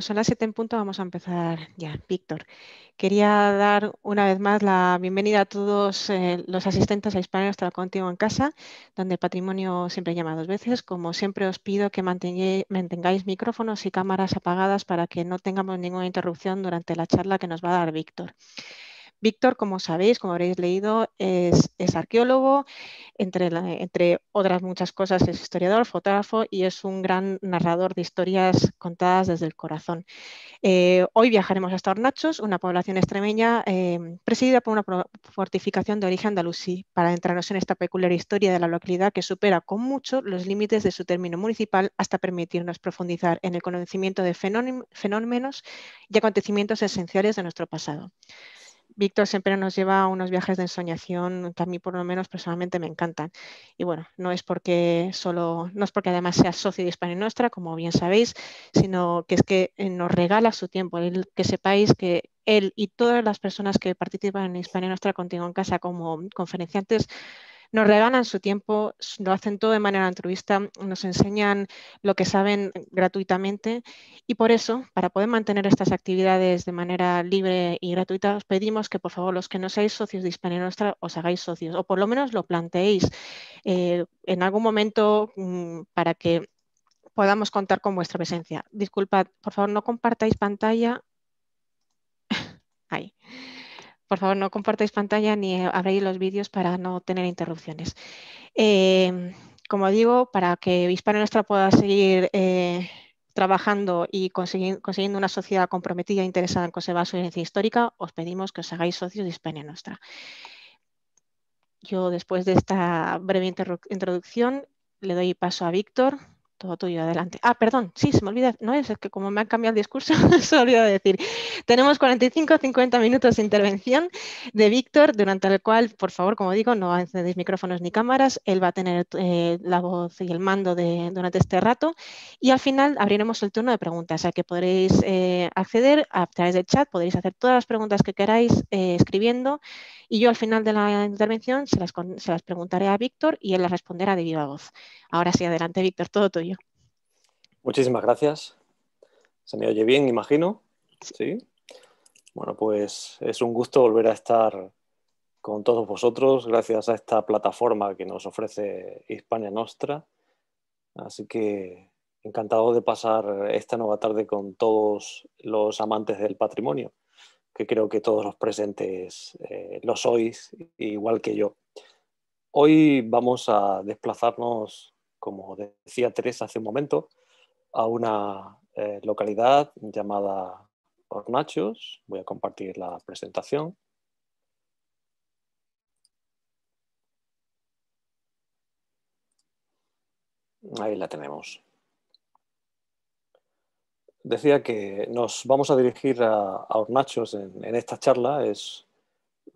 son las 7 en punto, vamos a empezar ya. Víctor, quería dar una vez más la bienvenida a todos eh, los asistentes a Hispania estar Contigo en Casa, donde el patrimonio siempre llama dos veces. Como siempre os pido que mantengáis micrófonos y cámaras apagadas para que no tengamos ninguna interrupción durante la charla que nos va a dar Víctor. Víctor, como sabéis, como habréis leído, es, arqueólogo, entre, otras muchas cosas es historiador, fotógrafo y es un gran narrador de historias contadas desde el corazón. Eh, hoy viajaremos hasta Hornachos, una población extremeña eh, presidida por una fortificación de origen andalusí, para entrarnos en esta peculiar historia de la localidad que supera con mucho los límites de su término municipal hasta permitirnos profundizar en el conocimiento de fenómenos y acontecimientos esenciales de nuestro pasado. Víctor siempre nos lleva a unos viajes de ensoñación que a mí por lo menos personalmente me encantan. Y bueno, no es porque solo, no es porque además sea socio de Hispania Nostra, como bien sabéis, sino que es que eh, nos regala su tiempo, el que sepáis que él y todas las personas que participan en Hispania Nostra contigo en casa como conferenciantes nos regalan su tiempo, lo hacen todo de manera altruista, nos enseñan lo que saben gratuitamente y por eso, para poder mantener estas actividades de manera libre y gratuita, os pedimos que por favor los que no seáis socios de Hispania Nuestra, os hagáis socios o por lo menos lo planteéis eh, en algún momento mm, para que podamos contar con vuestra presencia. Disculpad, por favor, no compartáis pantalla. Ahí. Por favor, no compartáis pantalla ni eh, abráis los vídeos para no tener interrupciones. Em, como digo, para que Hispania Nuestra pueda seguir eh, trabajando y consiguiendo una sociedad comprometida e interesada en conservar su herencia histórica, os pedimos que os hagáis socios de Hispania Nuestra. Yo, después de esta breve introducción, le doy paso a Víctor todo tuyo, adelante. Ah, perdón, sí, se me olvida, no es, que como me han cambiado el discurso, se me olvidó decir. Tenemos 45-50 minutos de intervención de Víctor, durante el cual, por favor, como digo, no encendéis micrófonos ni cámaras, él va a tener eh, la voz y el mando durante este rato y al final abriremos el turno de preguntas, a que podréis eh, acceder a través del chat, podréis hacer todas las preguntas que queráis eh, escribiendo y yo al final de la intervención se las, se las preguntaré a Víctor y él las responderá de viva voz. Ahora sí, adelante Víctor, todo tuyo. Muchísimas gracias. Se me oye bien, imagino. Sí. Bueno, pues es un gusto volver a estar con todos vosotros gracias a esta plataforma que nos ofrece Hispania Nostra. Así que encantado de pasar esta nueva tarde con todos los amantes del patrimonio, que creo que todos los presentes eh, lo sois, igual que yo. Hoy vamos a desplazarnos, como decía Teresa hace un momento, a una eh, localidad llamada Hornachos. Voy a compartir la presentación. Ahí la tenemos. Decía que nos vamos a dirigir a, Hornachos en esta charla. Es,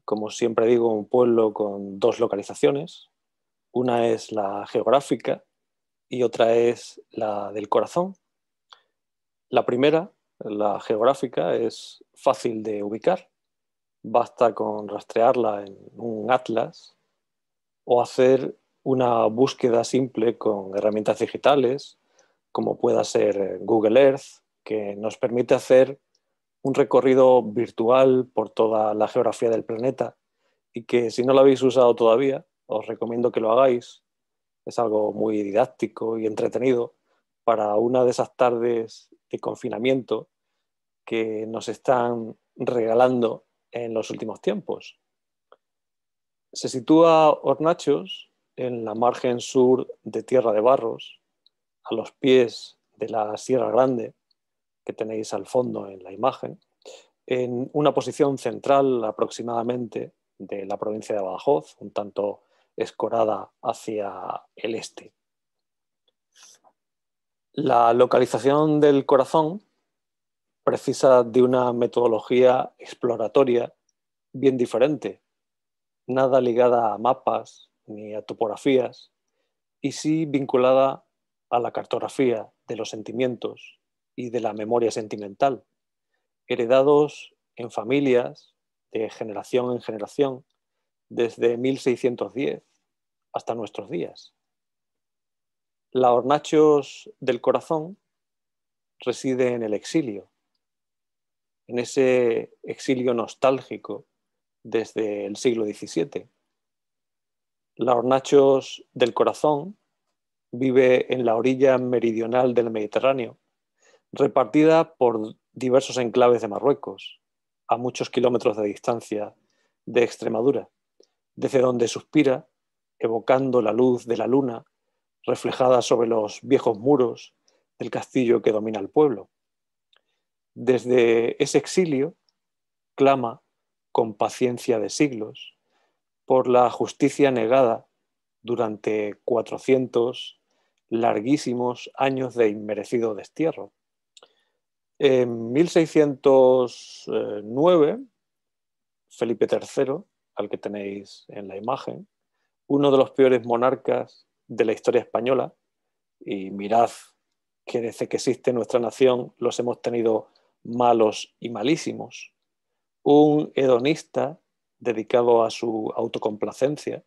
como siempre digo, un pueblo con dos localizaciones. Una es la geográfica, y otra es la del corazón. La primera, la geográfica, es fácil de ubicar. Basta con rastrearla en un atlas o hacer una búsqueda simple con herramientas digitales, como pueda ser Google Earth, que nos permite hacer un recorrido virtual por toda la geografía del planeta y que si no lo habéis usado todavía, os recomiendo que lo hagáis es algo muy didáctico y entretenido para una de esas tardes de confinamiento que nos están regalando en los últimos tiempos. Se sitúa Hornachos en la margen sur de Tierra de Barros, a los pies de la Sierra Grande, que tenéis al fondo en la imagen, en una posición central aproximadamente de la provincia de Badajoz, un tanto escorada hacia el este. La localización del corazón precisa de una metodología exploratoria bien diferente, nada ligada a mapas ni a topografías, y sí vinculada a la cartografía de los sentimientos y de la memoria sentimental, heredados en familias de generación en generación desde 1610 hasta nuestros días. La Hornachos del Corazón reside en el exilio, en ese exilio nostálgico desde el siglo XVII. La Hornachos del Corazón vive en la orilla meridional del Mediterráneo, repartida por diversos enclaves de Marruecos, a muchos kilómetros de distancia de Extremadura desde donde suspira, evocando la luz de la luna reflejada sobre los viejos muros del castillo que domina el pueblo. Desde ese exilio clama con paciencia de siglos por la justicia negada durante 400 larguísimos años de inmerecido destierro. En 1609, Felipe III al que tenéis en la imagen, uno de los peores monarcas de la historia española, y mirad que desde que existe nuestra nación los hemos tenido malos y malísimos, un hedonista dedicado a su autocomplacencia,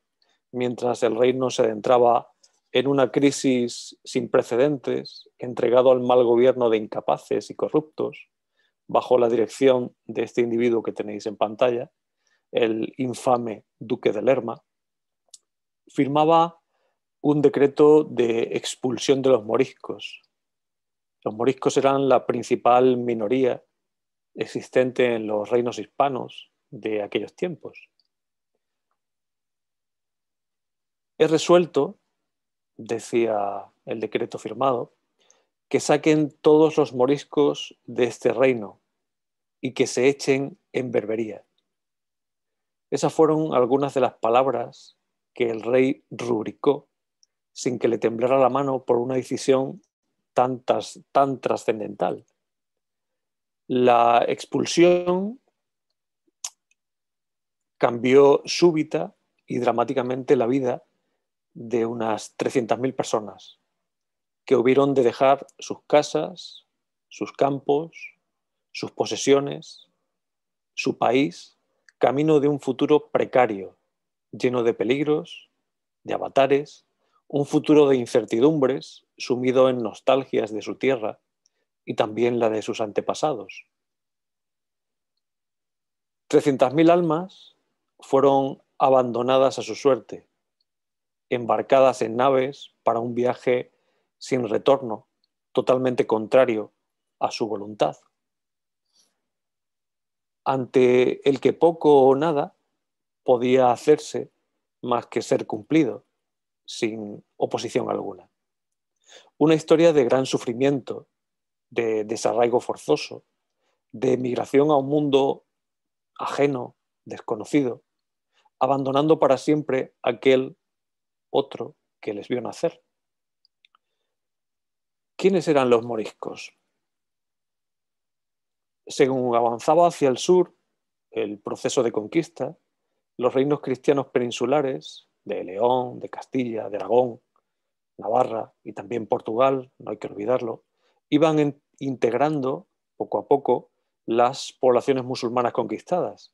mientras el reino se adentraba en una crisis sin precedentes, entregado al mal gobierno de incapaces y corruptos, bajo la dirección de este individuo que tenéis en pantalla, el infame duque de Lerma, firmaba un decreto de expulsión de los moriscos. Los moriscos eran la principal minoría existente en los reinos hispanos de aquellos tiempos. He resuelto, decía el decreto firmado, que saquen todos los moriscos de este reino y que se echen en Berbería. Esas fueron algunas de las palabras que el rey rubricó sin que le temblara la mano por una decisión tan, tan trascendental. La expulsión cambió súbita y dramáticamente la vida de unas 300.000 personas que hubieron de dejar sus casas, sus campos, sus posesiones, su país camino de un futuro precario, lleno de peligros, de avatares, un futuro de incertidumbres, sumido en nostalgias de su tierra y también la de sus antepasados. 300.000 almas fueron abandonadas a su suerte, embarcadas en naves para un viaje sin retorno, totalmente contrario a su voluntad ante el que poco o nada podía hacerse más que ser cumplido, sin oposición alguna. Una historia de gran sufrimiento, de desarraigo forzoso, de emigración a un mundo ajeno, desconocido, abandonando para siempre aquel otro que les vio nacer. ¿Quiénes eran los moriscos? Según avanzaba hacia el sur el proceso de conquista, los reinos cristianos peninsulares de León, de Castilla, de Aragón, Navarra y también Portugal, no hay que olvidarlo, iban integrando poco a poco las poblaciones musulmanas conquistadas,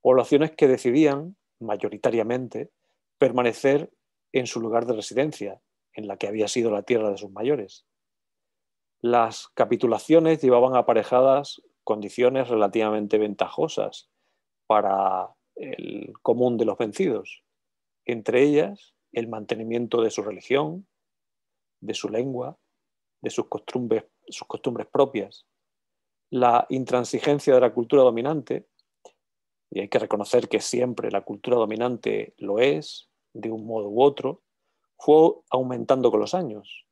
poblaciones que decidían mayoritariamente permanecer en su lugar de residencia, en la que había sido la tierra de sus mayores. Las capitulaciones llevaban aparejadas condiciones relativamente ventajosas para el común de los vencidos, entre ellas el mantenimiento de su religión, de su lengua, de sus costumbres, sus costumbres propias, la intransigencia de la cultura dominante, y hay que reconocer que siempre la cultura dominante lo es, de un modo u otro, fue aumentando con los años,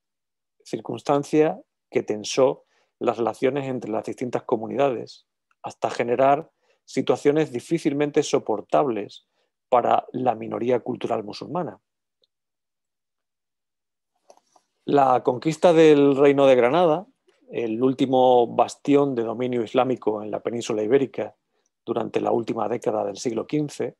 circunstancia que tensó las relaciones entre las distintas comunidades, hasta generar situaciones difícilmente soportables para la minoría cultural musulmana. La conquista del Reino de Granada, el último bastión de dominio islámico en la península ibérica durante la última década del siglo XV,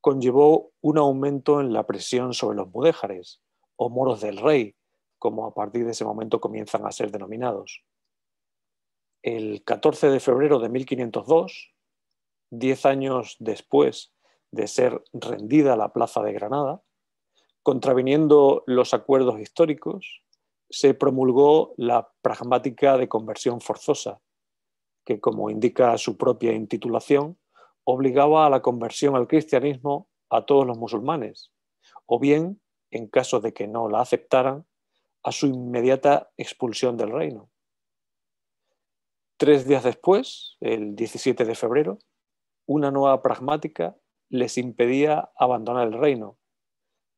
conllevó un aumento en la presión sobre los mudéjares o moros del rey, como a partir de ese momento comienzan a ser denominados el 14 de febrero de 1502, diez años después de ser rendida la Plaza de Granada, contraviniendo los acuerdos históricos, se promulgó la pragmática de conversión forzosa, que como indica su propia intitulación, obligaba a la conversión al cristianismo a todos los musulmanes, o bien, en caso de que no la aceptaran, a su inmediata expulsión del reino. Tres días después, el 17 de febrero, una nueva pragmática les impedía abandonar el reino,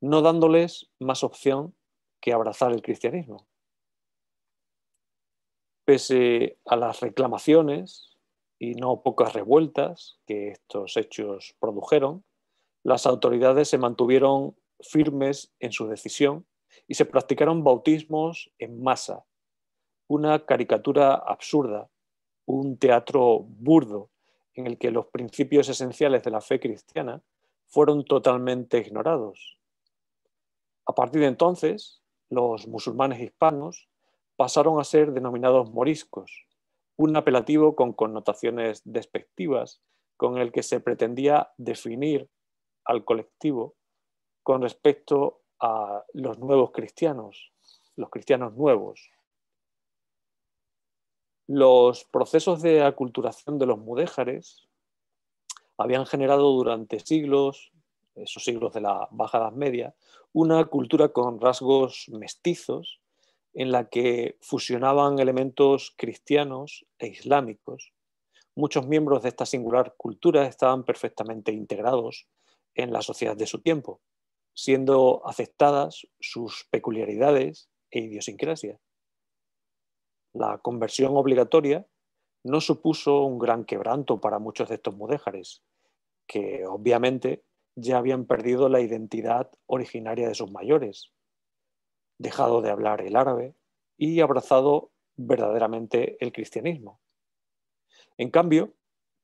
no dándoles más opción que abrazar el cristianismo. Pese a las reclamaciones y no pocas revueltas que estos hechos produjeron, las autoridades se mantuvieron firmes en su decisión y se practicaron bautismos en masa, una caricatura absurda un teatro burdo en el que los principios esenciales de la fe cristiana fueron totalmente ignorados. A partir de entonces, los musulmanes hispanos pasaron a ser denominados moriscos, un apelativo con connotaciones despectivas con el que se pretendía definir al colectivo con respecto a los nuevos cristianos, los cristianos nuevos, los procesos de aculturación de los mudéjares habían generado durante siglos, esos siglos de la Baja Edad Media, una cultura con rasgos mestizos en la que fusionaban elementos cristianos e islámicos. Muchos miembros de esta singular cultura estaban perfectamente integrados en la sociedad de su tiempo, siendo aceptadas sus peculiaridades e idiosincrasias. La conversión obligatoria no supuso un gran quebranto para muchos de estos mudéjares, que obviamente ya habían perdido la identidad originaria de sus mayores, dejado de hablar el árabe y abrazado verdaderamente el cristianismo. En cambio,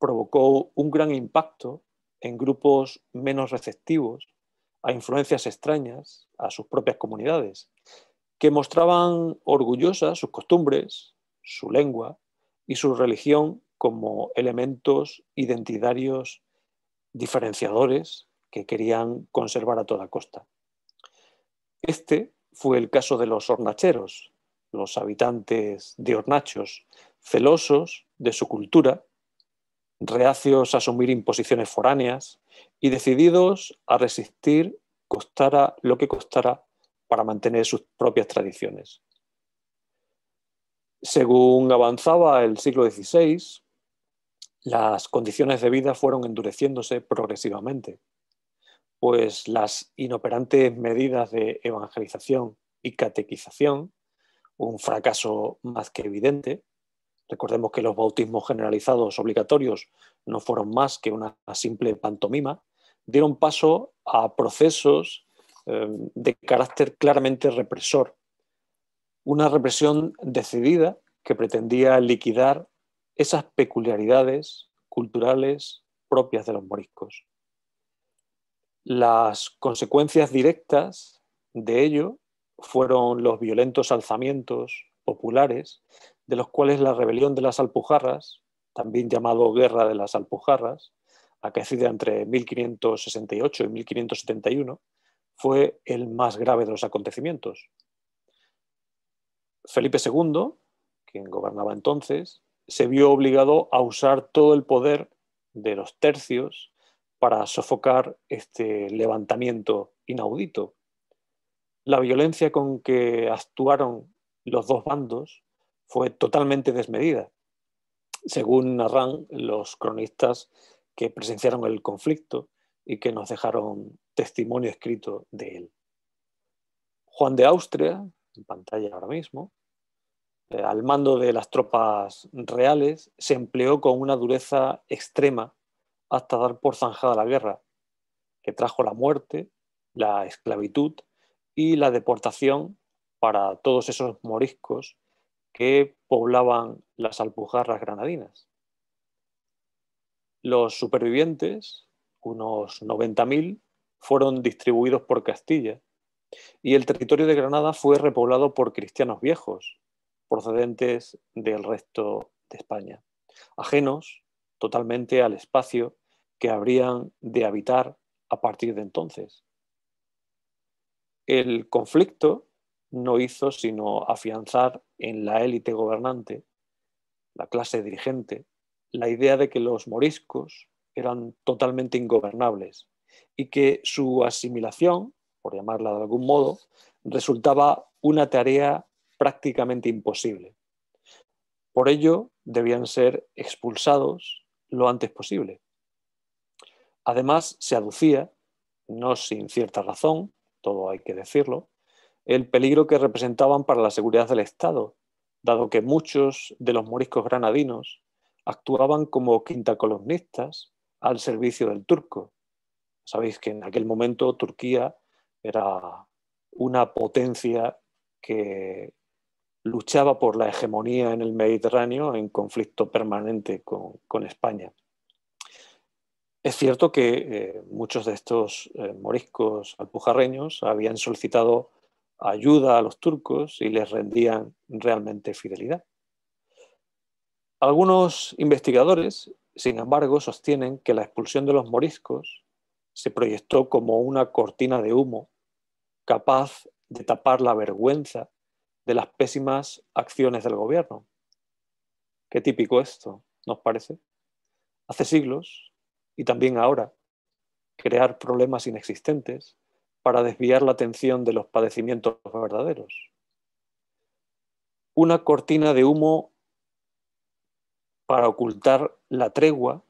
provocó un gran impacto en grupos menos receptivos a influencias extrañas a sus propias comunidades, que mostraban orgullosas sus costumbres, su lengua y su religión como elementos identitarios diferenciadores que querían conservar a toda costa. Este fue el caso de los hornacheros, los habitantes de hornachos, celosos de su cultura, reacios a asumir imposiciones foráneas y decididos a resistir, costara lo que costara, para mantener sus propias tradiciones. Según avanzaba el siglo XVI, las condiciones de vida fueron endureciéndose progresivamente, pues las inoperantes medidas de evangelización y catequización, un fracaso más que evidente, recordemos que los bautismos generalizados obligatorios no fueron más que una simple pantomima, dieron paso a procesos eh, de carácter claramente represor. Una represión decidida que pretendía liquidar esas peculiaridades culturales propias de los moriscos. Las consecuencias directas de ello fueron los violentos alzamientos populares, de los cuales la rebelión de las Alpujarras, también llamado Guerra de las Alpujarras, acaecida entre 1568 y 1571, fue el más grave de los acontecimientos. Felipe II, quien gobernaba entonces, se vio obligado a usar todo el poder de los tercios para sofocar este levantamiento inaudito. La violencia con que actuaron los dos bandos fue totalmente desmedida, según narran los cronistas que presenciaron el conflicto y que nos dejaron testimonio escrito de él. Juan de Austria, en pantalla ahora mismo, eh, al mando de las tropas reales, se empleó con una dureza extrema hasta dar por zanjada la guerra, que trajo la muerte, la esclavitud y la deportación para todos esos moriscos que poblaban las alpujarras granadinas. Los supervivientes, unos 90.000, fueron distribuidos por Castilla y el territorio de Granada fue repoblado por cristianos viejos, procedentes del resto de España, ajenos totalmente al espacio que habrían de habitar a partir de entonces. El conflicto no hizo sino afianzar en la élite gobernante, la clase dirigente, la idea de que los moriscos eran totalmente ingobernables y que su asimilación, por llamarla de algún modo, resultaba una tarea prácticamente imposible. Por ello, debían ser expulsados lo antes posible. Además, se aducía, no sin cierta razón, todo hay que decirlo, el peligro que representaban para la seguridad del Estado, dado que muchos de los moriscos granadinos actuaban como quintacolumnistas al servicio del turco, Sabéis que en aquel momento Turquía era una potencia que luchaba por la hegemonía en el Mediterráneo en conflicto permanente con, España. Es cierto que eh, muchos de estos eh, moriscos alpujarreños habían solicitado ayuda a los turcos y les rendían realmente fidelidad. Algunos investigadores, sin embargo, sostienen que la expulsión de los moriscos se proyectó como una cortina de humo capaz de tapar la vergüenza de las pésimas acciones del gobierno. Qué típico esto, ¿nos parece? Hace siglos, y también ahora, crear problemas inexistentes para desviar la atención de los padecimientos verdaderos. Una cortina de humo para ocultar la tregua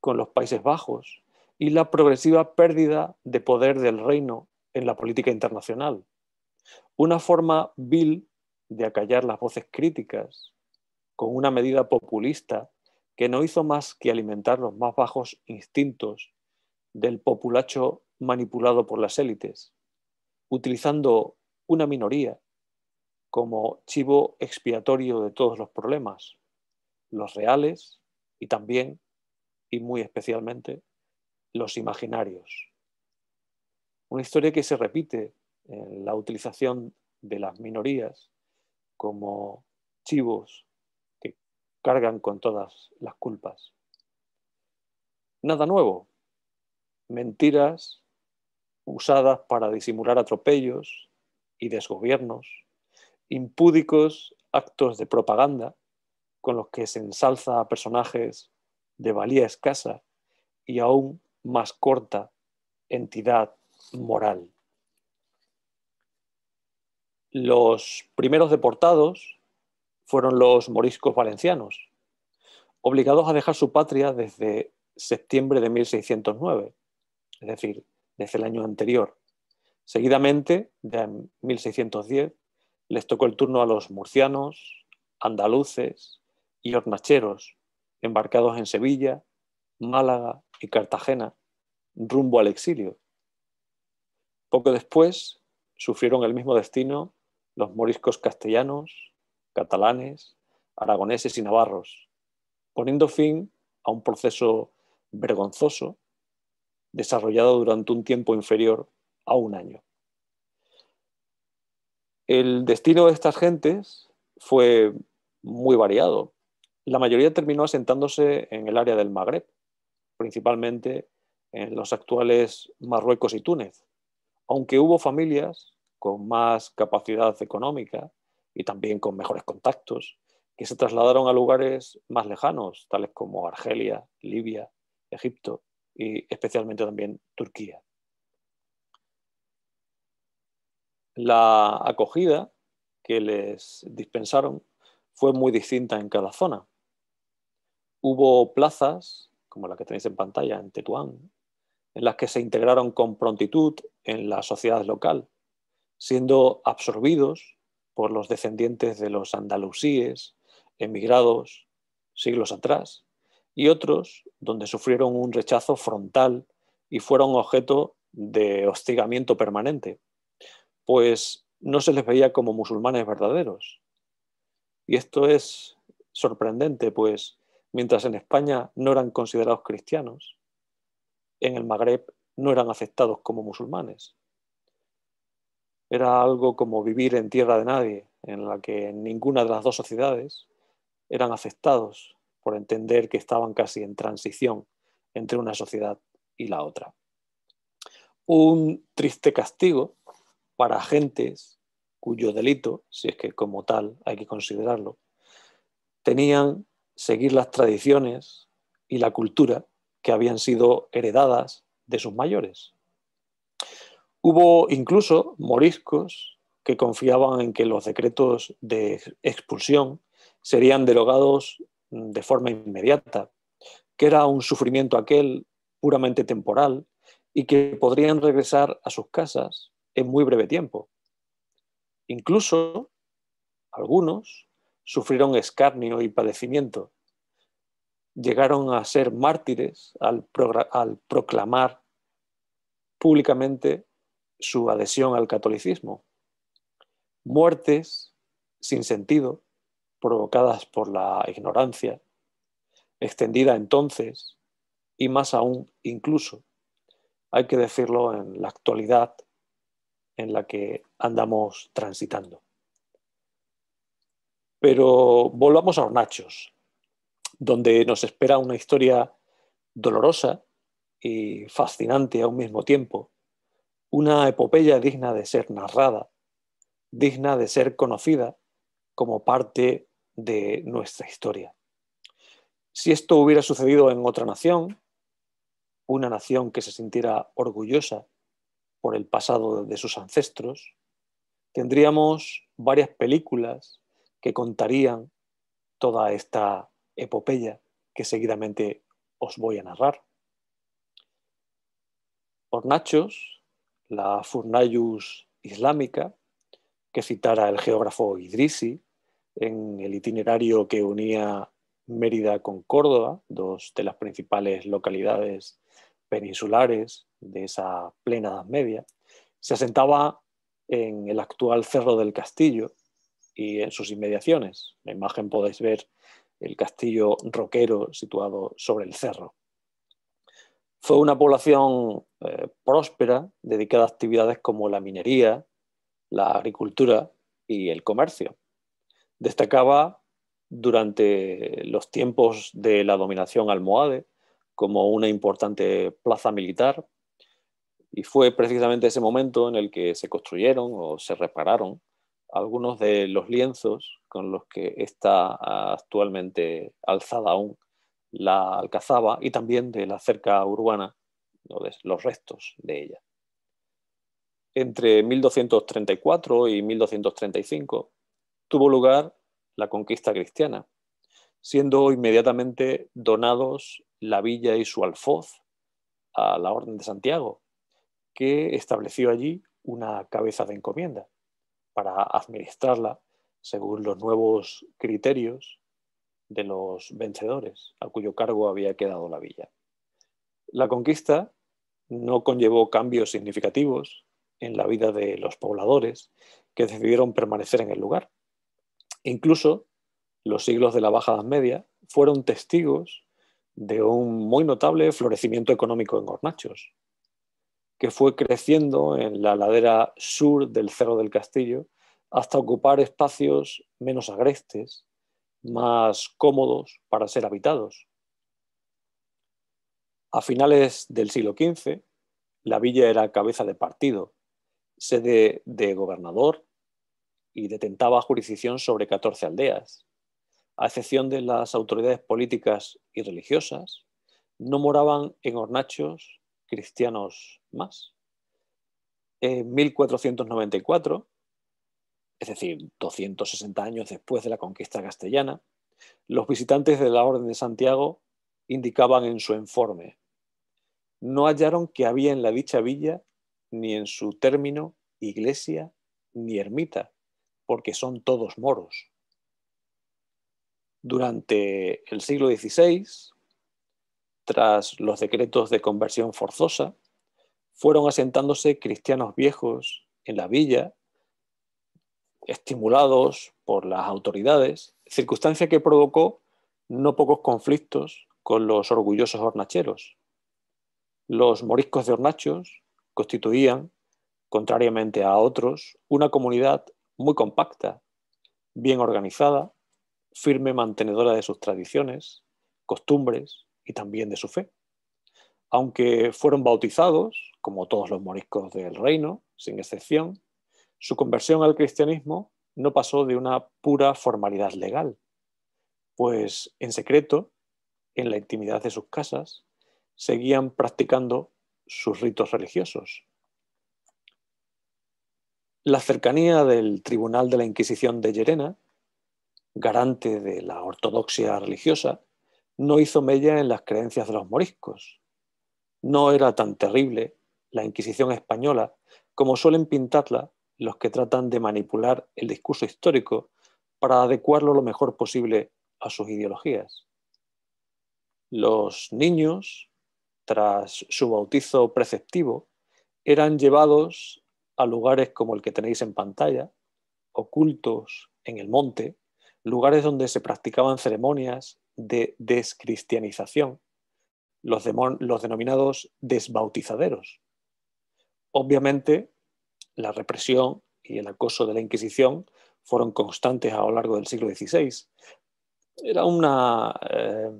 con los Países Bajos y la progresiva pérdida de poder del reino en la política internacional. Una forma vil de acallar las voces críticas con una medida populista que no hizo más que alimentar los más bajos instintos del populacho manipulado por las élites, utilizando una minoría como chivo expiatorio de todos los problemas, los reales y también, y muy especialmente, los imaginarios. Una historia que se repite en la utilización de las minorías como chivos que cargan con todas las culpas. Nada nuevo. Mentiras usadas para disimular atropellos y desgobiernos, impúdicos actos de propaganda con los que se ensalza a personajes de valía escasa y aún más corta entidad moral. Los primeros deportados fueron los moriscos valencianos, obligados a dejar su patria desde septiembre de 1609, es decir, desde el año anterior. Seguidamente, en 1610, les tocó el turno a los murcianos, andaluces y hornacheros, embarcados en Sevilla, Málaga y Cartagena rumbo al exilio. Poco después sufrieron el mismo destino los moriscos castellanos, catalanes, aragoneses y navarros, poniendo fin a un proceso vergonzoso desarrollado durante un tiempo inferior a un año. El destino de estas gentes fue muy variado. La mayoría terminó asentándose en el área del Magreb, principalmente en los actuales Marruecos y Túnez, aunque hubo familias con más capacidad económica y también con mejores contactos que se trasladaron a lugares más lejanos, tales como Argelia, Libia, Egipto y especialmente también Turquía. La acogida que les dispensaron fue muy distinta en cada zona. Hubo plazas como la que tenéis en pantalla en Tetuán, en las que se integraron con prontitud en la sociedad local, siendo absorbidos por los descendientes de los andalusíes emigrados siglos atrás y otros donde sufrieron un rechazo frontal y fueron objeto de hostigamiento permanente, pues no se les veía como musulmanes verdaderos. Y esto es sorprendente, pues Mientras en España no eran considerados cristianos, en el Magreb no eran aceptados como musulmanes. Era algo como vivir en tierra de nadie, en la que ninguna de las dos sociedades eran aceptados por entender que estaban casi en transición entre una sociedad y la otra. Un triste castigo para gentes cuyo delito, si es que como tal hay que considerarlo, tenían seguir las tradiciones y la cultura que habían sido heredadas de sus mayores. Hubo incluso moriscos que confiaban en que los decretos de expulsión serían derogados de forma inmediata, que era un sufrimiento aquel puramente temporal y que podrían regresar a sus casas en muy breve tiempo. Incluso algunos sufrieron escarnio y padecimiento. Llegaron a ser mártires al, al proclamar públicamente su adhesión al catolicismo. Muertes sin sentido, provocadas por la ignorancia, extendida entonces y más aún incluso, hay que decirlo, en la actualidad en la que andamos transitando. Pero volvamos a los Nachos, donde nos espera una historia dolorosa y fascinante a un mismo tiempo, una epopeya digna de ser narrada, digna de ser conocida como parte de nuestra historia. Si esto hubiera sucedido en otra nación, una nación que se sintiera orgullosa por el pasado de sus ancestros, tendríamos varias películas que contarían toda esta epopeya que seguidamente os voy a narrar. Hornachos, la Furnayus islámica, que citara el geógrafo Idrisi en el itinerario que unía Mérida con Córdoba, dos de las principales localidades peninsulares de esa plena Edad Media, se asentaba en el actual Cerro del Castillo, y en sus inmediaciones. En la imagen podéis ver el castillo roquero situado sobre el cerro. Fue una población eh, próspera dedicada a actividades como la minería, la agricultura y el comercio. Destacaba durante los tiempos de la dominación almohade como una importante plaza militar y fue precisamente ese momento en el que se construyeron o se repararon algunos de los lienzos con los que está actualmente alzada aún la alcazaba y también de la cerca urbana, los restos de ella. Entre 1234 y 1235 tuvo lugar la conquista cristiana, siendo inmediatamente donados la villa y su alfoz a la Orden de Santiago, que estableció allí una cabeza de encomienda para administrarla según los nuevos criterios de los vencedores, a cuyo cargo había quedado la villa. La conquista no conllevó cambios significativos en la vida de los pobladores que decidieron permanecer en el lugar. Incluso los siglos de la Baja Edad Media fueron testigos de un muy notable florecimiento económico en Hornachos, que fue creciendo en la ladera sur del Cerro del Castillo hasta ocupar espacios menos agrestes, más cómodos para ser habitados. A finales del siglo XV, la villa era cabeza de partido, sede de gobernador y detentaba jurisdicción sobre 14 aldeas. A excepción de las autoridades políticas y religiosas, no moraban en hornachos cristianos más. En 1494, es decir, 260 años después de la conquista castellana, los visitantes de la Orden de Santiago indicaban en su informe, no hallaron que había en la dicha villa ni en su término iglesia ni ermita, porque son todos moros. Durante el siglo XVI, tras los decretos de conversión forzosa, fueron asentándose cristianos viejos en la villa, estimulados por las autoridades, circunstancia que provocó no pocos conflictos con los orgullosos hornacheros. Los moriscos de hornachos constituían, contrariamente a otros, una comunidad muy compacta, bien organizada, firme mantenedora de sus tradiciones, costumbres y también de su fe. Aunque fueron bautizados, como todos los moriscos del reino, sin excepción, su conversión al cristianismo no pasó de una pura formalidad legal, pues en secreto, en la intimidad de sus casas, seguían practicando sus ritos religiosos. La cercanía del Tribunal de la Inquisición de Llerena, garante de la ortodoxia religiosa, no hizo mella en las creencias de los moriscos. No era tan terrible la Inquisición española como suelen pintarla los que tratan de manipular el discurso histórico para adecuarlo lo mejor posible a sus ideologías. Los niños, tras su bautizo preceptivo, eran llevados a lugares como el que tenéis en pantalla, ocultos en el monte, lugares donde se practicaban ceremonias de descristianización, los, denominados desbautizaderos. Obviamente, la represión y el acoso de la Inquisición fueron constantes a lo largo del siglo XVI. Era una eh,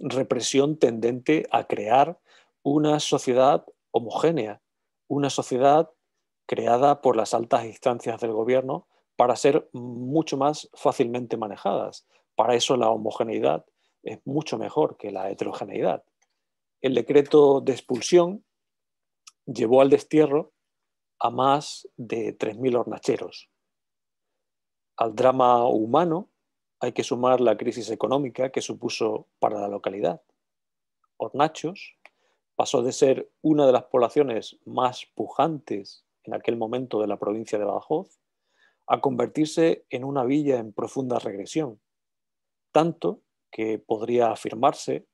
represión tendente a crear una sociedad homogénea, una sociedad creada por las altas instancias del gobierno para ser mucho más fácilmente manejadas. Para eso la homogeneidad es mucho mejor que la heterogeneidad. El decreto de expulsión llevó al destierro a más de 3.000 hornacheros. Al drama humano hay que sumar la crisis económica que supuso para la localidad. Hornachos pasó de ser una de las poblaciones más pujantes en aquel momento de la provincia de Badajoz a convertirse en una villa en profunda regresión, tanto que podría afirmarse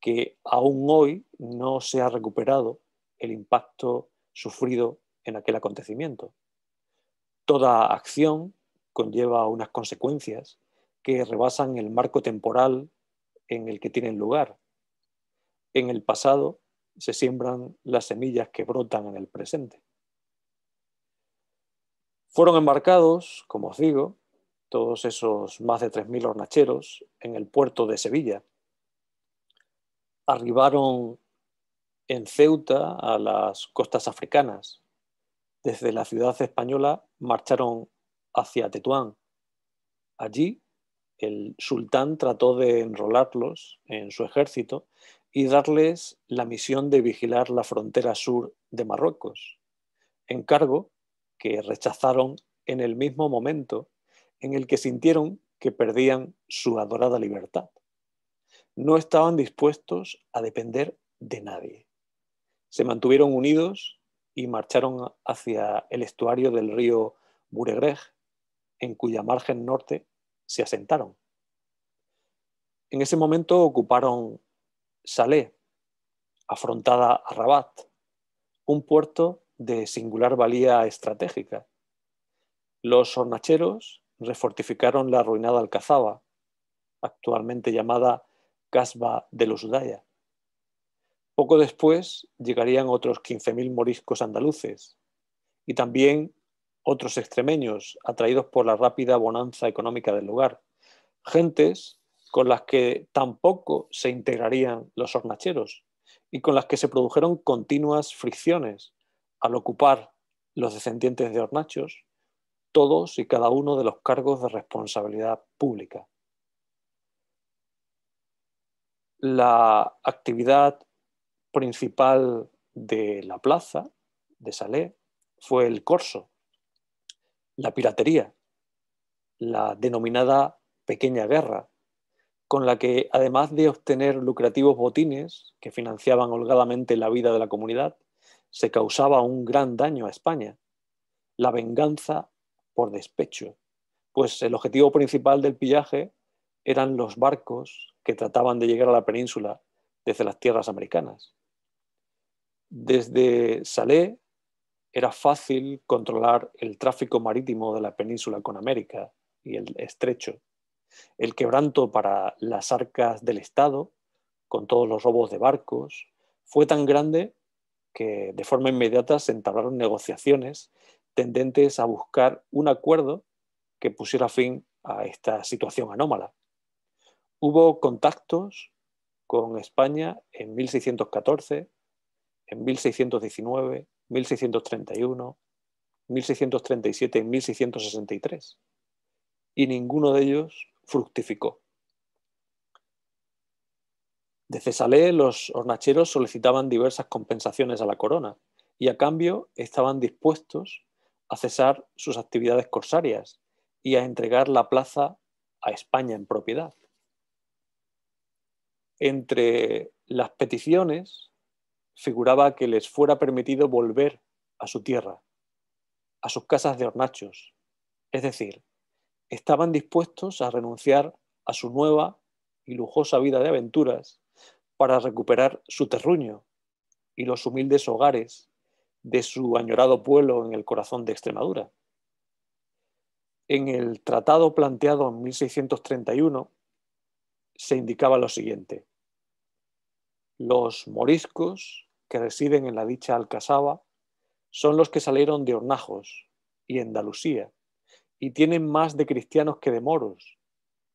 que aún hoy no se ha recuperado el impacto sufrido en aquel acontecimiento. Toda acción conlleva unas consecuencias que rebasan el marco temporal en el que tienen lugar. En el pasado se siembran las semillas que brotan en el presente. Fueron embarcados, como os digo, todos esos más de 3.000 hornacheros en el puerto de Sevilla. Arribaron en Ceuta a las costas africanas. Desde la ciudad española marcharon hacia Tetuán. Allí el sultán trató de enrolarlos en su ejército y darles la misión de vigilar la frontera sur de Marruecos, encargo que rechazaron en el mismo momento en el que sintieron que perdían su adorada libertad. No estaban dispuestos a depender de nadie. Se mantuvieron unidos y marcharon hacia el estuario del río Buregrej, en cuya margen norte se asentaron. En ese momento ocuparon Salé, afrontada a Rabat, un puerto de singular valía estratégica. Los hornacheros refortificaron la arruinada Alcazaba, actualmente llamada Casba de los Udaya. Poco después llegarían otros 15.000 moriscos andaluces y también otros extremeños atraídos por la rápida bonanza económica del lugar, gentes con las que tampoco se integrarían los hornacheros y con las que se produjeron continuas fricciones al ocupar los descendientes de hornachos todos y cada uno de los cargos de responsabilidad pública. La actividad principal de la plaza de Salé fue el corso, la piratería, la denominada pequeña guerra, con la que, además de obtener lucrativos botines que financiaban holgadamente la vida de la comunidad, se causaba un gran daño a España, la venganza por despecho, pues el objetivo principal del pillaje eran los barcos que trataban de llegar a la península desde las tierras americanas. Desde Salé era fácil controlar el tráfico marítimo de la península con América y el estrecho, el quebranto para las arcas del Estado, con todos los robos de barcos, fue tan grande que de forma inmediata se entablaron negociaciones tendentes a buscar un acuerdo que pusiera fin a esta situación anómala. Hubo contactos con España en 1614, en 1619, 1631, 1637 y 1663, y ninguno de ellos fructificó. De Salé los hornacheros solicitaban diversas compensaciones a la corona y a cambio estaban dispuestos a cesar sus actividades corsarias y a entregar la plaza a España en propiedad. Entre las peticiones figuraba que les fuera permitido volver a su tierra, a sus casas de hornachos, es decir, estaban dispuestos a renunciar a su nueva y lujosa vida de aventuras para recuperar su terruño y los humildes hogares de su añorado pueblo en el corazón de Extremadura. En el tratado planteado en 1631 se indicaba lo siguiente. Los moriscos que residen en la dicha alcazaba son los que salieron de Hornajos y Andalucía y tienen más de cristianos que de moros.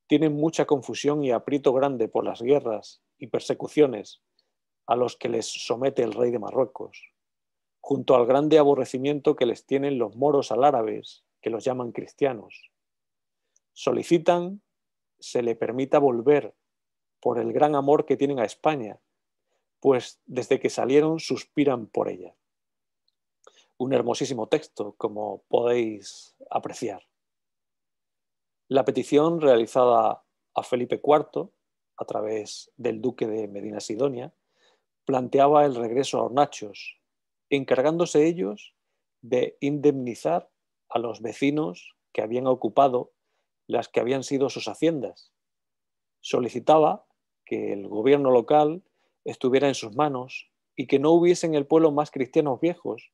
Tienen mucha confusión y aprieto grande por las guerras y persecuciones a los que les somete el rey de Marruecos junto al grande aborrecimiento que les tienen los moros al árabes, que los llaman cristianos. Solicitan se le permita volver por el gran amor que tienen a España, pues desde que salieron suspiran por ella. Un hermosísimo texto, como podéis apreciar. La petición realizada a Felipe IV, a través del duque de Medina Sidonia, planteaba el regreso a Hornachos, encargándose ellos de indemnizar a los vecinos que habían ocupado las que habían sido sus haciendas. Solicitaba que el gobierno local estuviera en sus manos y que no hubiese en el pueblo más cristianos viejos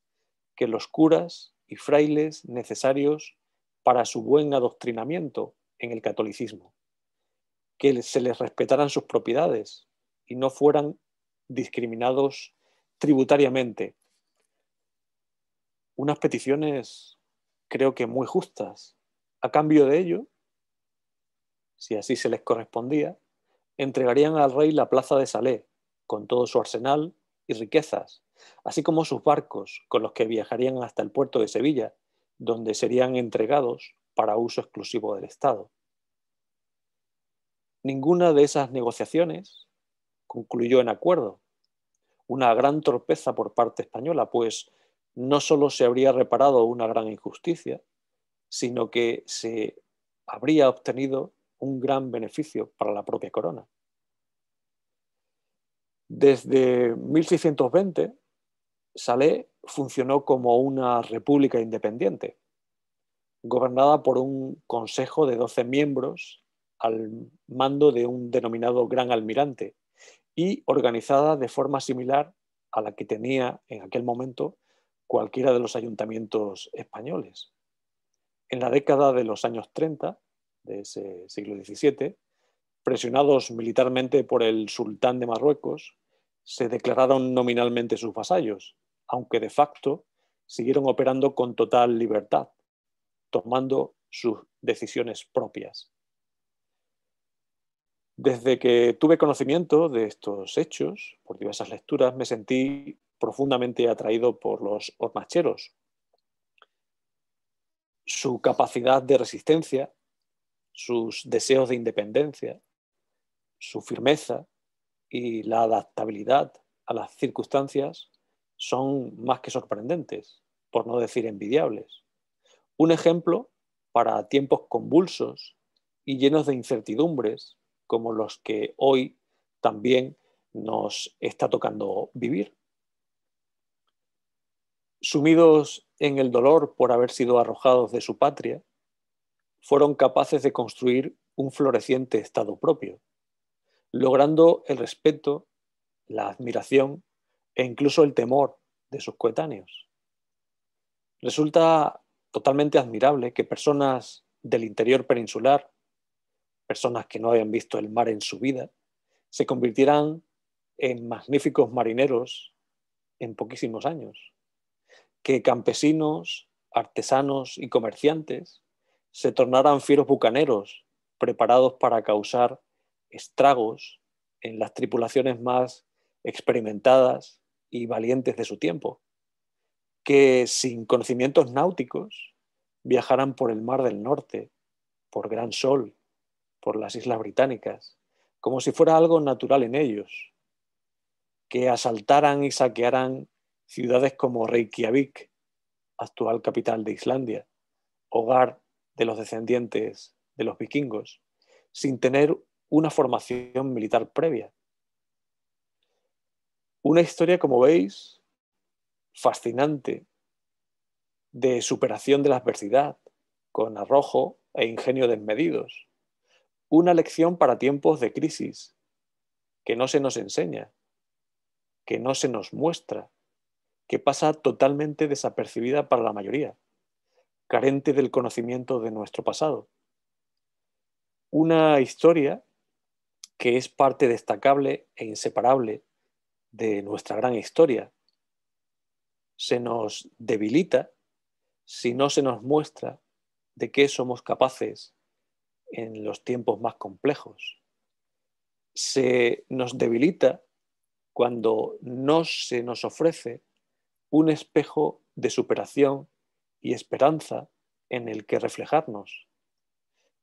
que los curas y frailes necesarios para su buen adoctrinamiento en el catolicismo, que se les respetaran sus propiedades y no fueran discriminados tributariamente unas peticiones creo que muy justas. A cambio de ello, si así se les correspondía, entregarían al rey la plaza de Salé, con todo su arsenal y riquezas, así como sus barcos, con los que viajarían hasta el puerto de Sevilla, donde serían entregados para uso exclusivo del Estado. Ninguna de esas negociaciones concluyó en acuerdo. Una gran torpeza por parte española, pues no solo se habría reparado una gran injusticia, sino que se habría obtenido un gran beneficio para la propia corona. Desde 1620, Salé funcionó como una república independiente, gobernada por un consejo de 12 miembros al mando de un denominado gran almirante y organizada de forma similar a la que tenía en aquel momento cualquiera de los ayuntamientos españoles. En la década de los años 30 de ese siglo XVII, presionados militarmente por el sultán de Marruecos, se declararon nominalmente sus vasallos, aunque de facto siguieron operando con total libertad, tomando sus decisiones propias. Desde que tuve conocimiento de estos hechos, por diversas lecturas, me sentí profundamente atraído por los hornacheros. Su capacidad de resistencia, sus deseos de independencia, su firmeza y la adaptabilidad a las circunstancias son más que sorprendentes, por no decir envidiables. Un ejemplo para tiempos convulsos y llenos de incertidumbres como los que hoy también nos está tocando vivir sumidos en el dolor por haber sido arrojados de su patria, fueron capaces de construir un floreciente Estado propio, logrando el respeto, la admiración e incluso el temor de sus coetáneos. Resulta totalmente admirable que personas del interior peninsular, personas que no habían visto el mar en su vida, se convirtieran en magníficos marineros en poquísimos años que campesinos, artesanos y comerciantes se tornaran fieros bucaneros preparados para causar estragos en las tripulaciones más experimentadas y valientes de su tiempo, que sin conocimientos náuticos viajaran por el Mar del Norte, por Gran Sol, por las Islas Británicas, como si fuera algo natural en ellos, que asaltaran y saquearan ciudades como Reykjavik, actual capital de Islandia, hogar de los descendientes de los vikingos, sin tener una formación militar previa. Una historia, como veis, fascinante, de superación de la adversidad, con arrojo e ingenio desmedidos. Una lección para tiempos de crisis, que no se nos enseña, que no se nos muestra, que pasa totalmente desapercibida para la mayoría, carente del conocimiento de nuestro pasado. Una historia que es parte destacable e inseparable de nuestra gran historia. Se nos debilita si no se nos muestra de qué somos capaces en los tiempos más complejos. Se nos debilita cuando no se nos ofrece un espejo de superación y esperanza en el que reflejarnos.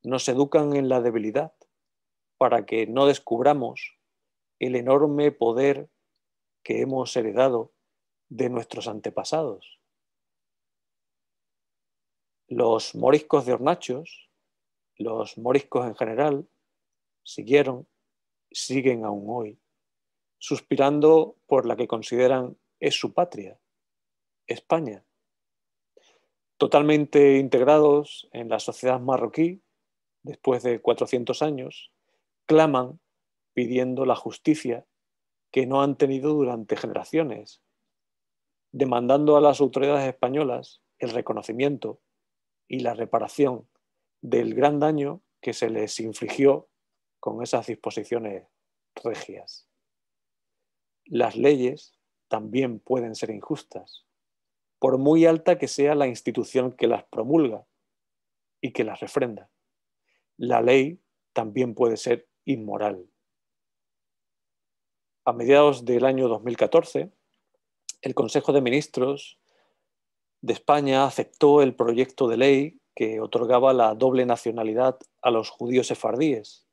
Nos educan en la debilidad para que no descubramos el enorme poder que hemos heredado de nuestros antepasados. Los moriscos de Hornachos, los moriscos en general, siguieron, siguen aún hoy, suspirando por la que consideran es su patria, España, totalmente integrados en la sociedad marroquí después de 400 años, claman pidiendo la justicia que no han tenido durante generaciones, demandando a las autoridades españolas el reconocimiento y la reparación del gran daño que se les infligió con esas disposiciones regias. Las leyes también pueden ser injustas por muy alta que sea la institución que las promulga y que las refrenda. La ley también puede ser inmoral. A mediados del año 2014, el Consejo de Ministros de España aceptó el proyecto de ley que otorgaba la doble nacionalidad a los judíos sefardíes,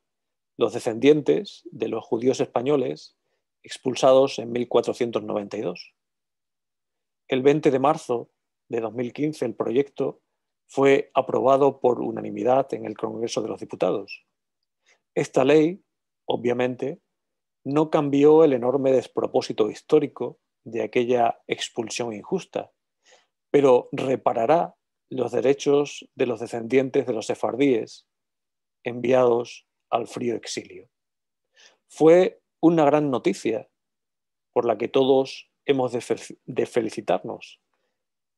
los descendientes de los judíos españoles expulsados en 1492 el 20 de marzo de 2015 el proyecto fue aprobado por unanimidad en el Congreso de los Diputados. Esta ley, obviamente, no cambió el enorme despropósito histórico de aquella expulsión injusta, pero reparará los derechos de los descendientes de los sefardíes enviados al frío exilio. Fue una gran noticia por la que todos hemos de, de felicitarnos,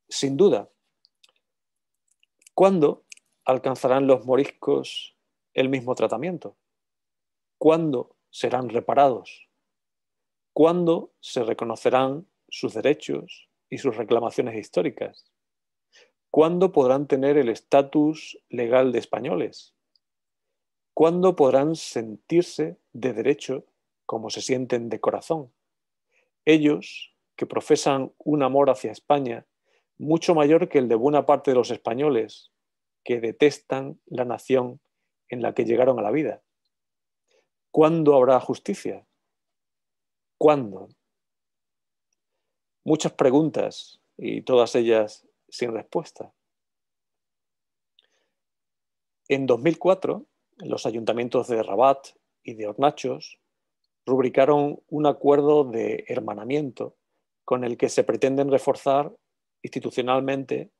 sin duda. ¿Cuándo alcanzarán los moriscos el mismo tratamiento? ¿Cuándo serán reparados? ¿Cuándo se reconocerán sus derechos y sus reclamaciones históricas? ¿Cuándo podrán tener el estatus legal de españoles? ¿Cuándo podrán sentirse de derecho como se sienten de corazón? Ellos que profesan un amor hacia España mucho mayor que el de buena parte de los españoles que detestan la nación en la que llegaron a la vida. ¿Cuándo habrá justicia? ¿Cuándo? Muchas preguntas y todas ellas sin respuesta. En 2004, los ayuntamientos de Rabat y de Hornachos rubricaron un acuerdo de hermanamiento con el que se pretenden reforzar institucionalmente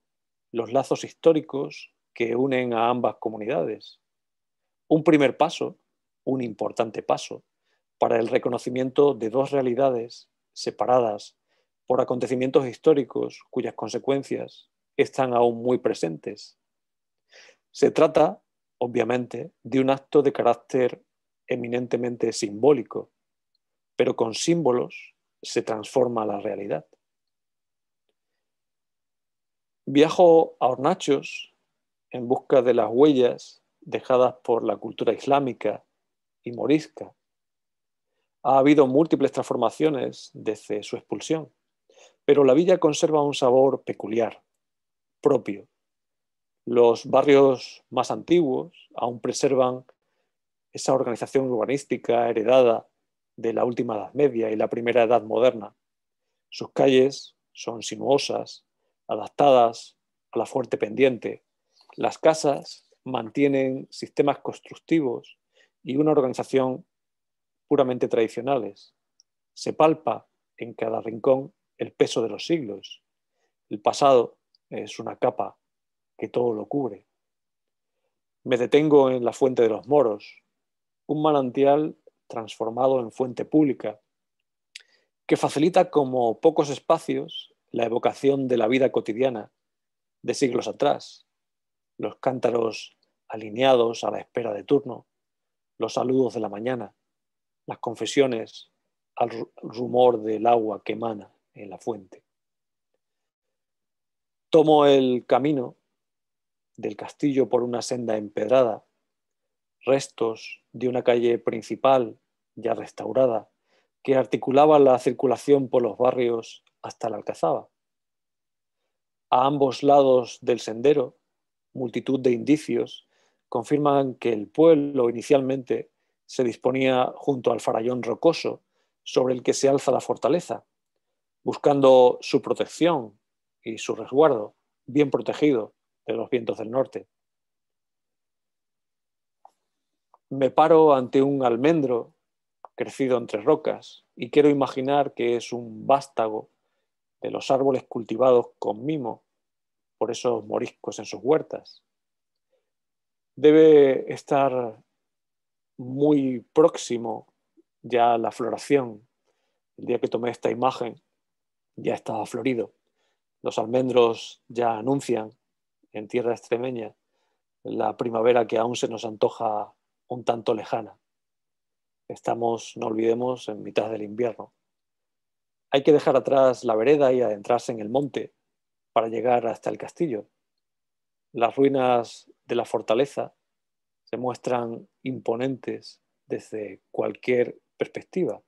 los lazos históricos que unen a ambas comunidades. Un primer paso, un importante paso, para el reconocimiento de dos realidades separadas por acontecimientos históricos cuyas consecuencias están aún muy presentes. Se trata, obviamente, de un acto de carácter eminentemente simbólico, pero con símbolos se transforma la realidad. Viajo a Hornachos en busca de las huellas dejadas por la cultura islámica y morisca. Ha habido múltiples transformaciones desde su expulsión, pero la villa conserva un sabor peculiar, propio. Los barrios más antiguos aún preservan esa organización urbanística heredada de la última Edad Media y la primera Edad Moderna. Sus calles son sinuosas, adaptadas a la fuerte pendiente. Las casas mantienen sistemas constructivos y una organización puramente tradicionales. Se palpa en cada rincón el peso de los siglos. El pasado es una capa que todo lo cubre. Me detengo en la fuente de los moros, un manantial transformado en fuente pública, que facilita como pocos espacios la evocación de la vida cotidiana de siglos atrás, los cántaros alineados a la espera de turno, los saludos de la mañana, las confesiones al rumor del agua que emana en la fuente. Tomo el camino del castillo por una senda empedrada restos de una calle principal ya restaurada que articulaba la circulación por los barrios hasta la Alcazaba. A ambos lados del sendero, multitud de indicios confirman que el pueblo inicialmente se disponía junto al farallón rocoso sobre el que se alza la fortaleza, buscando su protección y su resguardo, bien protegido de los vientos del norte. me paro ante un almendro crecido entre rocas y quiero imaginar que es un vástago de los árboles cultivados con mimo por esos moriscos en sus huertas. Debe estar muy próximo ya la floración. El día que tomé esta imagen ya estaba florido. Los almendros ya anuncian en tierra extremeña la primavera que aún se nos antoja un tanto lejana. Estamos, no olvidemos, en mitad del invierno. Hay que dejar atrás la vereda y adentrarse en el monte para llegar hasta el castillo. Las ruinas de la fortaleza se muestran imponentes desde cualquier perspectiva.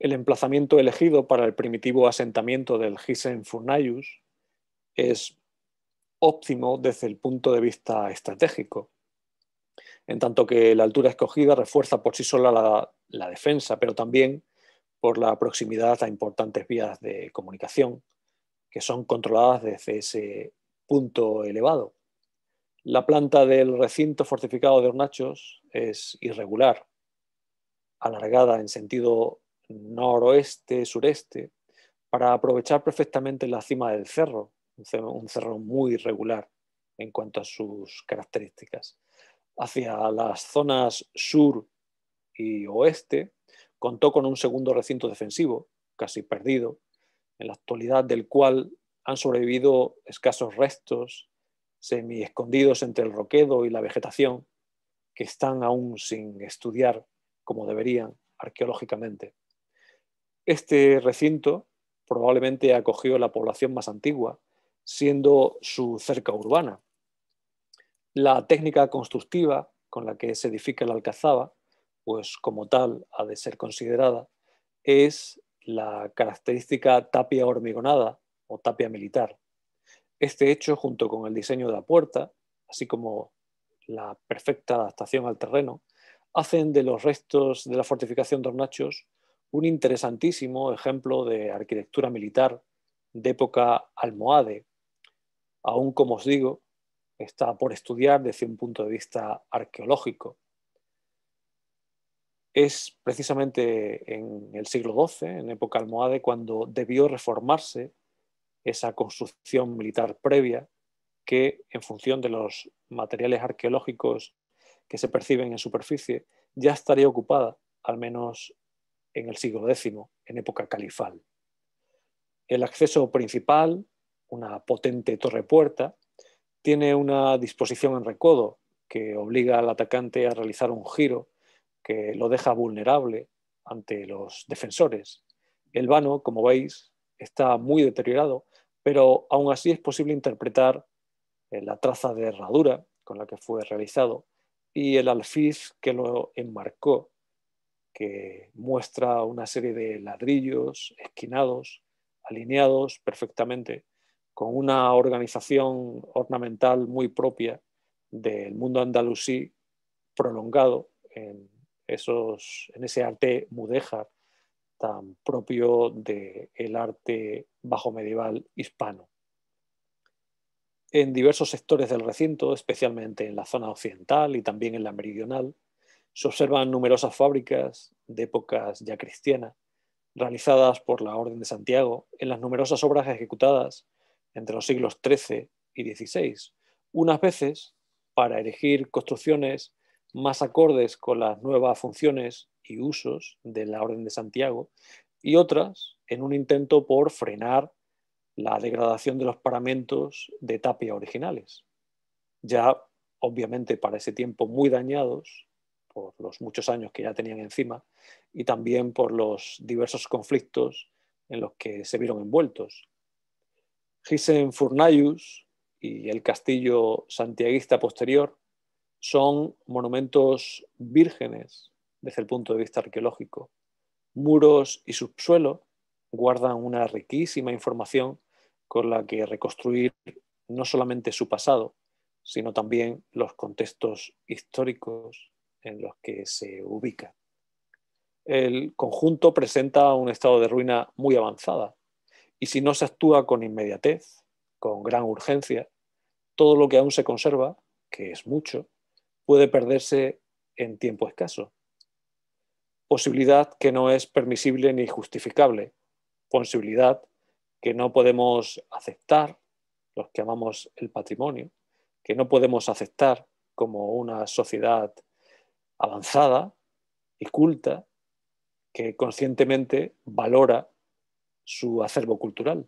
El emplazamiento elegido para el primitivo asentamiento del Gisen Furnayus es óptimo desde el punto de vista estratégico en tanto que la altura escogida refuerza por sí sola la, defensa, pero también por la proximidad a importantes vías de comunicación que son controladas desde ese punto elevado. La planta del recinto fortificado de Hornachos es irregular, alargada en sentido noroeste-sureste, para aprovechar perfectamente la cima del cerro, un cerro muy irregular en cuanto a sus características hacia las zonas sur y oeste, contó con un segundo recinto defensivo, casi perdido, en la actualidad del cual han sobrevivido escasos restos semi escondidos entre el roquedo y la vegetación, que están aún sin estudiar como deberían arqueológicamente. Este recinto probablemente acogió la población más antigua, siendo su cerca urbana, la técnica constructiva con la que se edifica la alcazaba, pues como tal ha de ser considerada, es la característica tapia hormigonada o tapia militar. Este hecho, junto con el diseño de la puerta, así como la perfecta adaptación al terreno, hacen de los restos de la fortificación de Hornachos un interesantísimo ejemplo de arquitectura militar de época almohade, aún como os digo, está por estudiar desde un punto de vista arqueológico. Es precisamente en el siglo XII, en época almohade, cuando debió reformarse esa construcción militar previa que, en función de los materiales arqueológicos que se perciben en superficie, ya estaría ocupada, al menos en el siglo X, en época califal. El acceso principal, una potente torre puerta, tiene una disposición en recodo que obliga al atacante a realizar un giro que lo deja vulnerable ante los defensores. El vano, como veis, está muy deteriorado, pero aún así es posible interpretar eh, la traza de herradura con la que fue realizado y el alfiz que lo enmarcó, que muestra una serie de ladrillos esquinados, alineados perfectamente con una organización ornamental muy propia del mundo andalusí prolongado en, esos, en ese arte mudéjar tan propio del arte bajo medieval hispano. En diversos sectores del recinto, especialmente en la zona occidental y también en la meridional, se observan numerosas fábricas de épocas ya cristiana, realizadas por la Orden de Santiago en las numerosas obras ejecutadas entre los siglos XIII y XVI, unas veces para erigir construcciones más acordes con las nuevas funciones y usos de la Orden de Santiago, y otras en un intento por frenar la degradación de los paramentos de tapia originales, ya obviamente para ese tiempo muy dañados por los muchos años que ya tenían encima y también por los diversos conflictos en los que se vieron envueltos, Gisen Furnayus y el castillo santiaguista posterior son monumentos vírgenes desde el punto de vista arqueológico. Muros y subsuelo guardan una riquísima información con la que reconstruir no solamente su pasado, sino también los contextos históricos en los que se ubica. El conjunto presenta un estado de ruina muy avanzada, y si no se actúa con inmediatez, con gran urgencia, todo lo que aún se conserva, que es mucho, puede perderse en tiempo escaso. Posibilidad que no es permisible ni justificable. Posibilidad que no podemos aceptar los que amamos el patrimonio, que no podemos aceptar como una sociedad avanzada y culta que conscientemente valora su acervo cultural.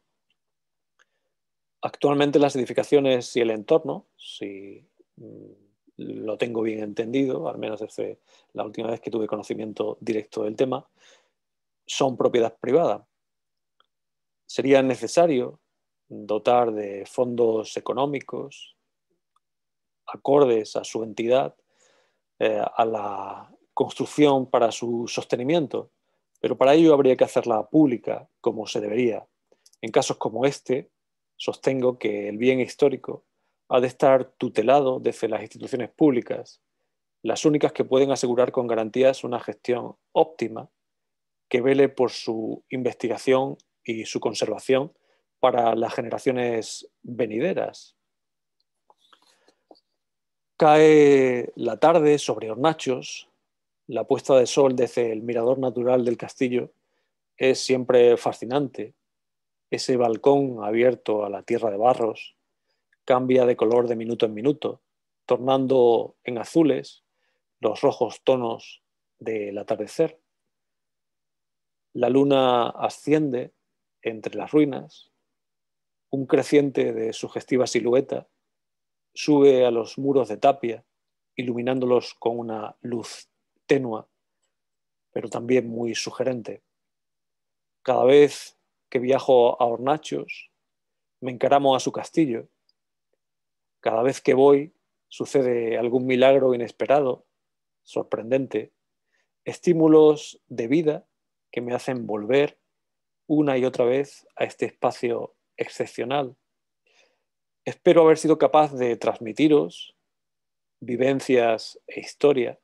Actualmente las edificaciones y el entorno, si mm, lo tengo bien entendido, al menos desde la última vez que tuve conocimiento directo del tema, son propiedad privada. Sería necesario dotar de fondos económicos acordes a su entidad, eh, a la construcción para su sostenimiento, pero para ello habría que hacerla pública como se debería. En casos como este, sostengo que el bien histórico ha de estar tutelado desde las instituciones públicas, las únicas que pueden asegurar con garantías una gestión óptima que vele por su investigación y su conservación para las generaciones venideras. Cae la tarde sobre hornachos la puesta de sol desde el mirador natural del castillo es siempre fascinante. Ese balcón abierto a la tierra de barros cambia de color de minuto en minuto, tornando en azules los rojos tonos del atardecer. La luna asciende entre las ruinas, un creciente de sugestiva silueta sube a los muros de tapia, iluminándolos con una luz tenua, pero también muy sugerente. Cada vez que viajo a Hornachos, me encaramo a su castillo. Cada vez que voy, sucede algún milagro inesperado, sorprendente, estímulos de vida que me hacen volver una y otra vez a este espacio excepcional. Espero haber sido capaz de transmitiros vivencias e historias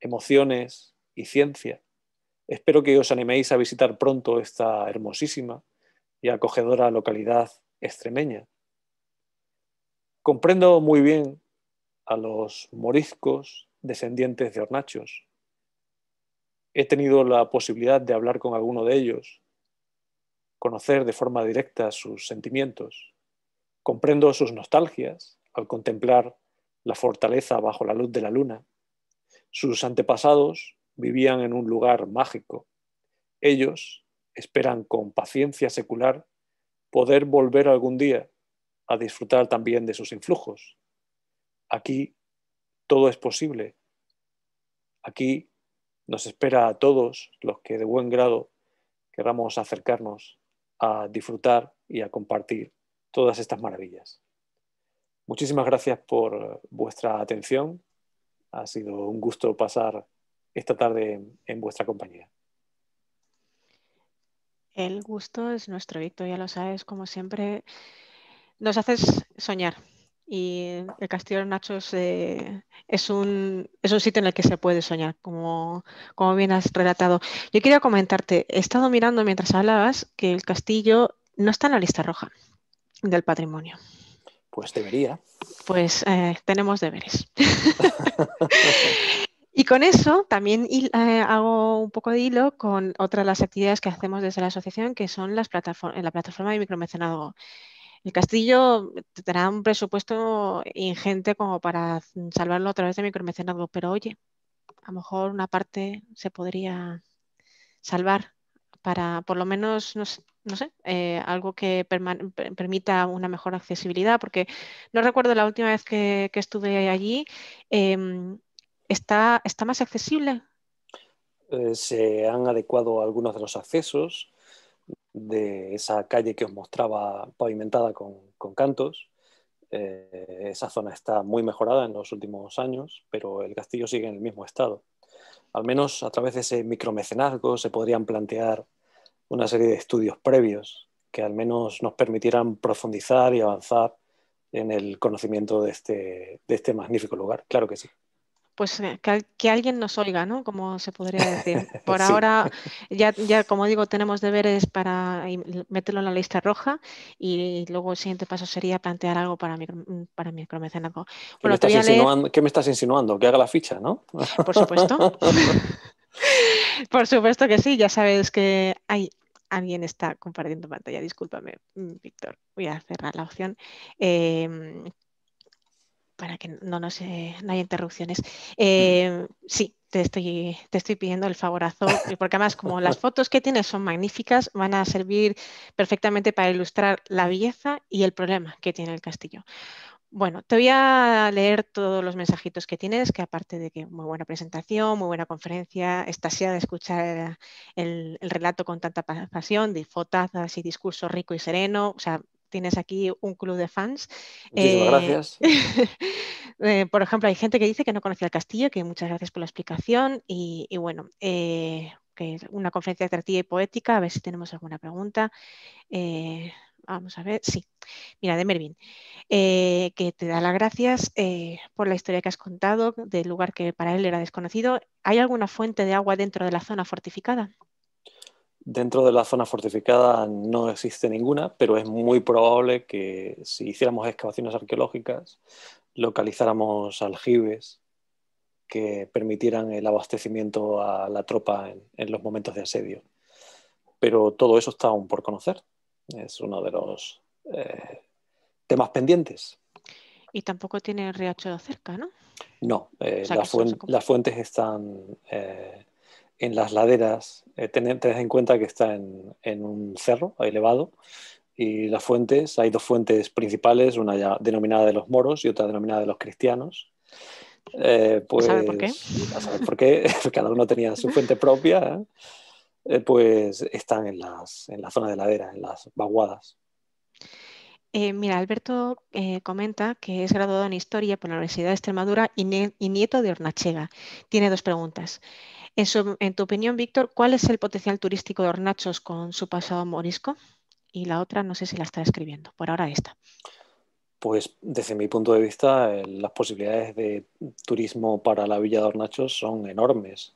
emociones y ciencia. Espero que os animéis a visitar pronto esta hermosísima y acogedora localidad extremeña. Comprendo muy bien a los moriscos descendientes de hornachos. He tenido la posibilidad de hablar con alguno de ellos, conocer de forma directa sus sentimientos. Comprendo sus nostalgias al contemplar la fortaleza bajo la luz de la luna sus antepasados vivían en un lugar mágico. Ellos esperan con paciencia secular poder volver algún día a disfrutar también de sus influjos. Aquí todo es posible. Aquí nos espera a todos los que de buen grado queramos acercarnos a disfrutar y a compartir todas estas maravillas. Muchísimas gracias por vuestra atención ha sido un gusto pasar esta tarde en vuestra compañía. El gusto es nuestro, Víctor, ya lo sabes, como siempre, nos haces soñar. Y el Castillo de Nachos eh, es, un, es, un, sitio en el que se puede soñar, como, como bien has relatado. Yo quería comentarte, he estado mirando mientras hablabas que el castillo no está en la lista roja del patrimonio. Pues debería. Pues eh, tenemos deberes. y con eso también eh, hago un poco de hilo con otras de las actividades que hacemos desde la asociación, que son las la plataforma de micromecenado. El castillo tendrá un presupuesto ingente como para salvarlo a través de micromecenado, pero oye, a lo mejor una parte se podría salvar para por lo menos, no sé, eh, algo que permita una mejor accesibilidad, porque no recuerdo la última vez que, estuve allí, em, ¿está, más accesible? Eh, se han adecuado algunos de los accesos de esa calle que os mostraba pavimentada con cantos. Eh, esa zona está muy mejorada en los últimos años, pero el castillo sigue en el mismo estado al menos a través de ese micromecenazgo se podrían plantear una serie de estudios previos que al menos nos permitieran profundizar y avanzar en el conocimiento de este, de este magnífico lugar. Claro que sí pues eh, que, alguien nos oiga, ¿no? Como se podría decir. Por ahora, ya, ya como digo, tenemos deberes para meterlo en la lista roja y luego el siguiente paso sería plantear algo para, mi mm, para Bueno, ¿Qué, me estás insinuando? Que haga la ficha, ¿no? Por supuesto. Por supuesto que sí, ya sabes que hay alguien está compartiendo pantalla, discúlpame, mm, Víctor, voy a cerrar la opción. Em, para que no, eh, haya interrupciones. Em, sí, te estoy, te estoy pidiendo el favorazo, eh, porque además como las fotos que tienes son magníficas, van a servir perfectamente para ilustrar la belleza y el problema que tiene el castillo. Bueno, te voy a leer todos los mensajitos que tienes, que aparte de que muy buena presentación, muy buena conferencia, estasia de escuchar eh, el, el, relato con tanta pasión, de fotazas y discurso rico y sereno, o sea, tienes aquí un club de fans. Eh, gracias. Eh, por ejemplo, hay gente que dice que no conocía el castillo, que muchas gracias por la explicación y, bueno, eh, que es una conferencia atractiva y poética, a ver si tenemos alguna pregunta. Vamos a ver, sí. Mira, de Mervin, que te da las gracias por la historia que has contado del lugar que para él era desconocido. ¿Hay alguna fuente de agua dentro de la zona fortificada? Dentro de la zona fortificada no existe ninguna, pero es muy probable que si hiciéramos excavaciones arqueológicas localizáramos aljibes que permitieran el abastecimiento a la tropa en, los momentos de asedio. Pero todo eso está aún por conocer. Es uno de los eh, temas pendientes. Y tampoco tiene riacho de cerca, ¿no? No, eh, las, fuentes están eh, en las laderas, eh, tened, en cuenta que está en, un cerro elevado y las fuentes, hay dos fuentes principales, una ya denominada de los moros y otra denominada de los cristianos. Eh, pues, por qué? Pues, cada uno tenía su fuente propia, ¿eh? Eh, pues están en, las, en la zona de ladera, en las vaguadas. mira, Alberto comenta que es graduado en Historia por la Universidad de Extremadura y, y, nieto de Hornachega. Tiene dos preguntas. En, tu opinión, Víctor, ¿cuál es el potencial turístico de Hornachos con su pasado morisco? Y la otra, no sé si la está escribiendo, por ahora esta. Pues desde mi punto de vista, las posibilidades de turismo para la Villa de Hornachos son enormes.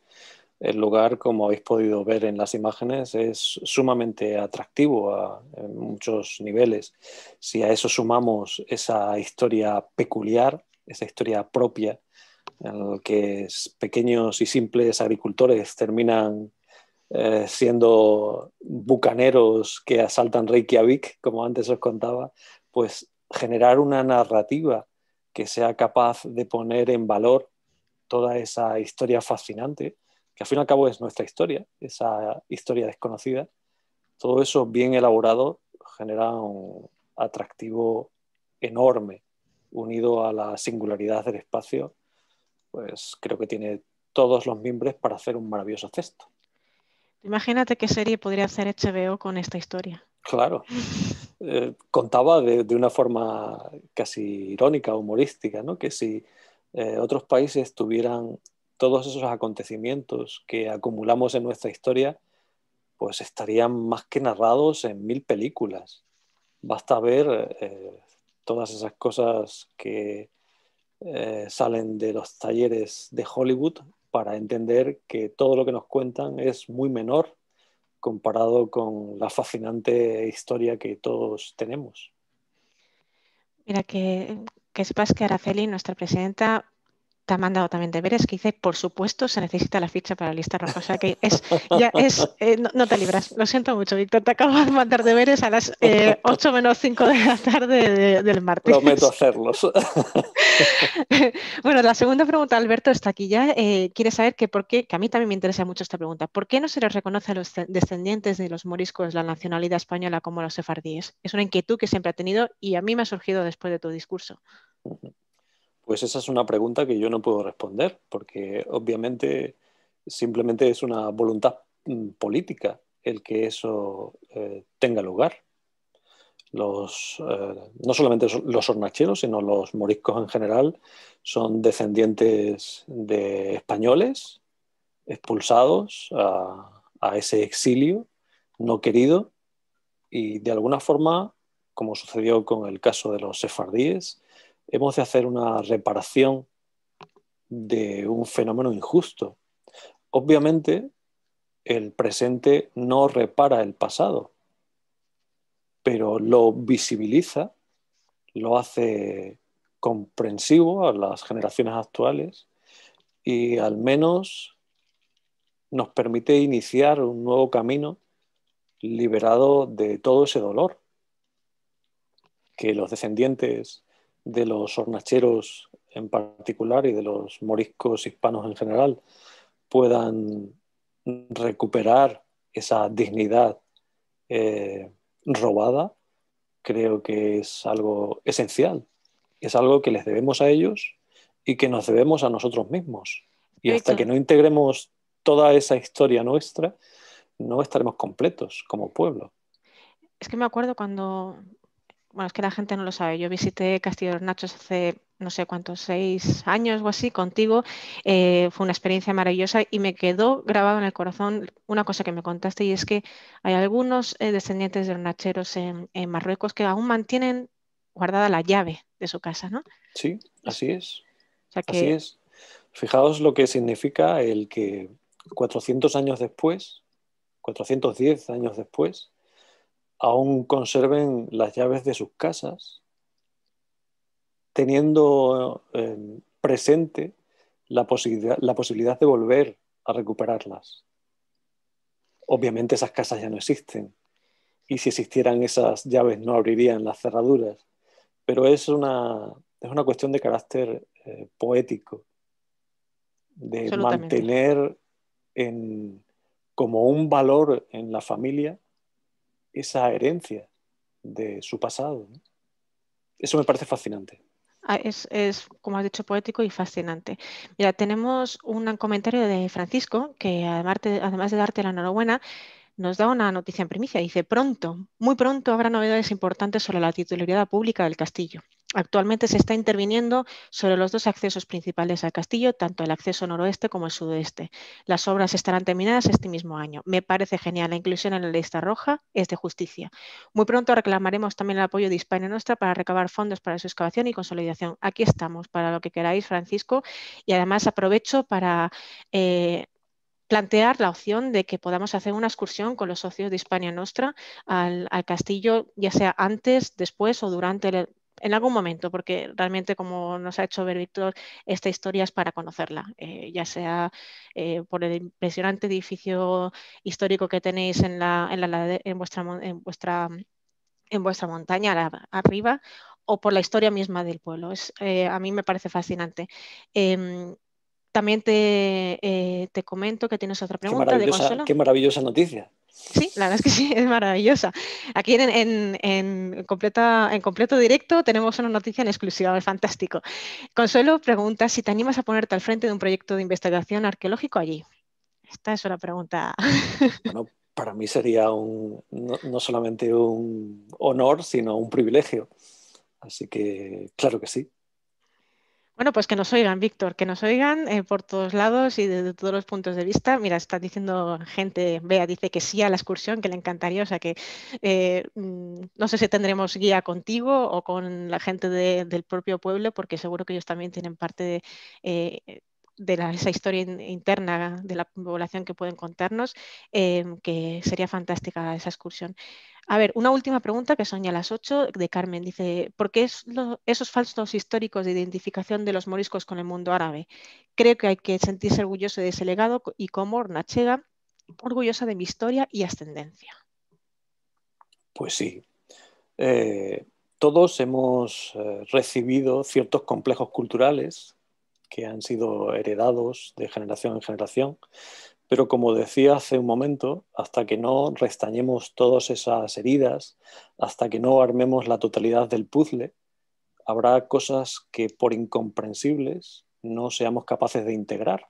El lugar, como habéis podido ver en las imágenes, es sumamente atractivo a, en muchos niveles. Si a eso sumamos esa historia peculiar, esa historia propia en el que pequeños y simples agricultores terminan eh, siendo bucaneros que asaltan Reykjavik, como antes os contaba, pues generar una narrativa que sea capaz de poner en valor toda esa historia fascinante, que al fin y al cabo es nuestra historia, esa historia desconocida, todo eso bien elaborado genera un atractivo enorme unido a la singularidad del espacio pues creo que tiene todos los mimbres para hacer un maravilloso cesto. Imagínate qué serie podría hacer HBO con esta historia. Claro. Eh, contaba de, una forma casi irónica, humorística, ¿no? que si eh, otros países tuvieran todos esos acontecimientos que acumulamos en nuestra historia, pues estarían más que narrados en mil películas. Basta ver eh, todas esas cosas que eh, salen de los talleres de Hollywood para entender que todo lo que nos cuentan es muy menor comparado con la fascinante historia que todos tenemos. Mira, que, que sepas que Araceli, nuestra presidenta, te ha mandado también deberes que dice, por supuesto, se necesita la ficha para la lista roja. O sea que es, ya es, eh, no, te libras. Lo siento mucho, Víctor, te acabo de mandar deberes a las 8 eh, menos 5 de la tarde del martes. Prometo hacerlos. bueno, la segunda pregunta, Alberto, está aquí ya. Eh, quiere saber que por qué, que a mí también me interesa mucho esta pregunta, ¿por qué no se les reconoce a los descendientes de los moriscos la nacionalidad española como los sefardíes? Es una inquietud que siempre ha tenido y a mí me ha surgido después de tu discurso. Pues esa es una pregunta que yo no puedo responder, porque obviamente simplemente es una voluntad mm, política el que eso eh, tenga lugar. Los, eh, no solamente los hornacheros, sino los moriscos en general son descendientes de españoles expulsados a, a ese exilio no querido y de alguna forma, como sucedió con el caso de los sefardíes, hemos de hacer una reparación de un fenómeno injusto. Obviamente, el presente no repara el pasado, pero lo visibiliza, lo hace comprensivo a las generaciones actuales y al menos nos permite iniciar un nuevo camino liberado de todo ese dolor que los descendientes de los hornacheros en particular y de los moriscos hispanos en general puedan recuperar esa dignidad eh, robada, creo que es algo esencial. Es algo que les debemos a ellos y que nos debemos a nosotros mismos. Y hasta que no integremos toda esa historia nuestra, no estaremos completos como pueblo. Es que me acuerdo cuando bueno, es que la gente no lo sabe, yo visité Castillo de los Nachos hace no sé cuántos, seis años o así contigo, eh, fue una experiencia maravillosa y me quedó grabado en el corazón una cosa que me contaste y es que hay algunos eh, descendientes de los en, en, Marruecos que aún mantienen guardada la llave de su casa, ¿no? Sí, así es. Así es. Fijaos lo que significa el que 400 años después, 410 años después, aún conserven las llaves de sus casas, teniendo eh, presente la posibilidad, de volver a recuperarlas. Obviamente esas casas ya no existen y si existieran esas llaves no abrirían las cerraduras, pero es una, es una cuestión de carácter eh, poético, de mantener como un valor en la familia esa herencia de su pasado. Eso me parece fascinante. Ah, es, como has dicho, poético y fascinante. Mira, tenemos un comentario de Francisco, que además, además de darte la enhorabuena, nos da una noticia en primicia. Dice, pronto, muy pronto habrá novedades importantes sobre la titularidad pública del castillo. Actualmente se está interviniendo sobre los dos accesos principales al castillo, tanto el acceso noroeste como el sudoeste. Las obras estarán terminadas este mismo año. Me parece genial. La inclusión en la lista roja es de justicia. Muy pronto reclamaremos también el apoyo de Hispania Nostra para recabar fondos para su excavación y consolidación. Aquí estamos para lo que queráis, Francisco. Y además aprovecho para eh, plantear la opción de que podamos hacer una excursión con los socios de Hispania Nostra al castillo, ya sea antes, después o durante el, en algún momento, porque realmente, como nos ha hecho ver Víctor, esta historia es para conocerla, eh, ya sea eh, por el impresionante edificio histórico que tenéis en, la, en, en, vuestra, en, vuestra, montaña arriba o por la historia misma del pueblo. Es, eh, a mí me parece fascinante. Em, también te, comento que tienes otra pregunta de Qué maravillosa noticia. Sí, la verdad es que sí, es maravillosa. Aquí en, en, en, en completo directo tenemos una noticia en exclusiva, es fantástico. Consuelo pregunta si te animas a ponerte al frente de un proyecto de investigación arqueológico allí. Esta es una pregunta. Bueno, para mí sería un, no solamente un honor, sino un privilegio. Así que, claro que sí. Bueno, pues que nos oigan, Víctor, que nos oigan eh, por todos lados y desde todos los puntos de vista. Mira, está diciendo gente, Bea dice que sí a la excursión, que le encantaría, o sea que eh, mm, no sé si tendremos guía contigo o con la gente del propio pueblo, porque seguro que ellos también tienen parte de, eh, de esa historia interna de la población que pueden contarnos, em, que sería fantástica esa excursión. A ver, una última pregunta que soña a las 8 de Carmen. Dice, ¿por qué esos falsos históricos de identificación de los moriscos con el mundo árabe? Creo que hay que sentirse orgulloso de ese legado y como Ornachega, orgullosa de mi historia y ascendencia. Pues sí. Eh, todos hemos eh, recibido ciertos complejos culturales que han sido heredados de generación en generación, pero como decía hace un momento, hasta que no restañemos todas esas heridas, hasta que no armemos la totalidad del puzzle, habrá cosas que por incomprensibles no seamos capaces de integrar.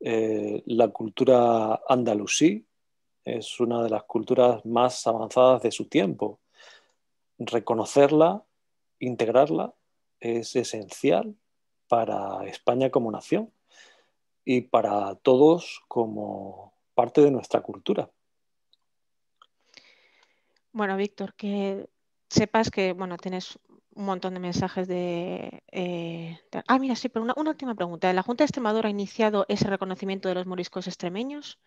Eh, la cultura andalusí es una de las culturas más avanzadas de su tiempo. Reconocerla, integrarla, es esencial para España como nación y para todos como parte de nuestra cultura. Bueno, Víctor, que sepas que bueno, tienes un montón de mensajes de, eh, ah, mira, sí, pero una, última pregunta. ¿La Junta de Extremadura ha iniciado ese reconocimiento de los moriscos extremeños?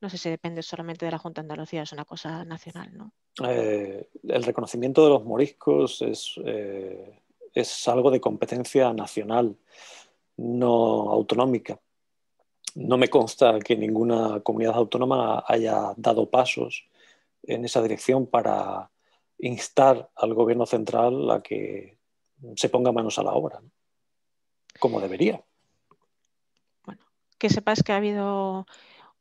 No sé si depende solamente de la Junta Andalucía, es una cosa nacional, ¿no? Eh, el reconocimiento de los moriscos es eh, es algo de competencia nacional, no autonómica. No me consta que ninguna comunidad autónoma haya dado pasos en esa dirección para instar al gobierno central a que se ponga manos a la obra, como debería. Bueno, que sepas que ha habido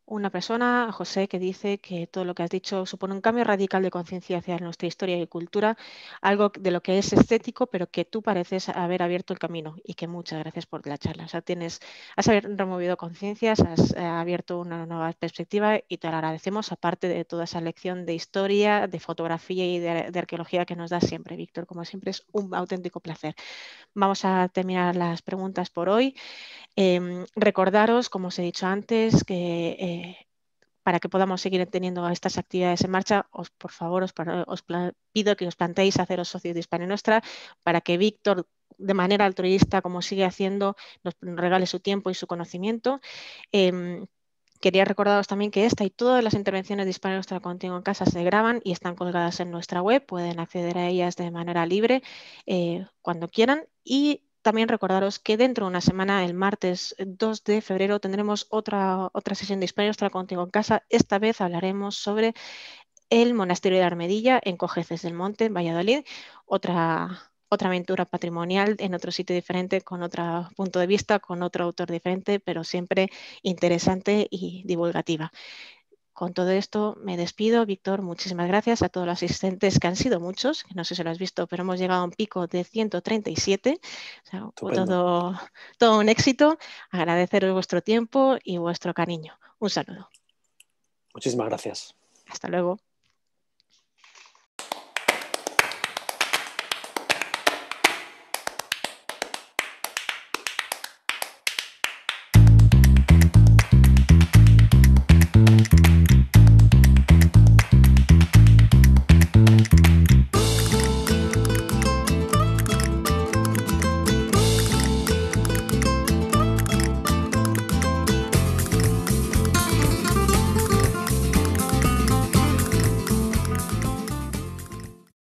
una persona, José, que dice que todo lo que has dicho supone un cambio radical de conciencia hacia nuestra historia y cultura, algo de lo que es estético, pero que tú pareces haber abierto el camino y que muchas gracias por la charla. O sea, tienes, has removido conciencias, has eh, abierto una nueva perspectiva y te lo agradecemos, aparte de toda esa lección de historia, de fotografía y de, arqueología que nos das siempre, Víctor. Como siempre, es un auténtico placer. Vamos a terminar las preguntas por hoy. Em, recordaros, como os he dicho antes, que... Eh, para que podamos seguir teniendo estas actividades en marcha, os, por favor, os, pido que os planteéis haceros socios de Hispania Nuestra para que Víctor, de manera altruista, como sigue haciendo, nos regale su tiempo y su conocimiento. Em, quería recordaros también que esta y todas las intervenciones de Hispania Nuestra contigo en casa se graban y están colgadas en nuestra web, pueden acceder a ellas de manera libre eh, cuando quieran y también recordaros que dentro de una semana, el martes 2 eh, de febrero, tendremos otra, sesión de historia estar Contigo en Casa. Esta vez hablaremos sobre el Monasterio de Armedilla en Cojeces del Monte, en Valladolid. Otra, otra aventura patrimonial en otro sitio diferente, con otro punto de vista, con otro autor diferente, pero siempre interesante y divulgativa. Con todo esto me despido. Víctor, muchísimas gracias a todos los asistentes, que han sido muchos, que no sé si lo has visto, pero hemos llegado a un pico de 137. O todo un éxito. Agradeceros vuestro tiempo y vuestro cariño. Un saludo. Muchísimas gracias. Hasta luego.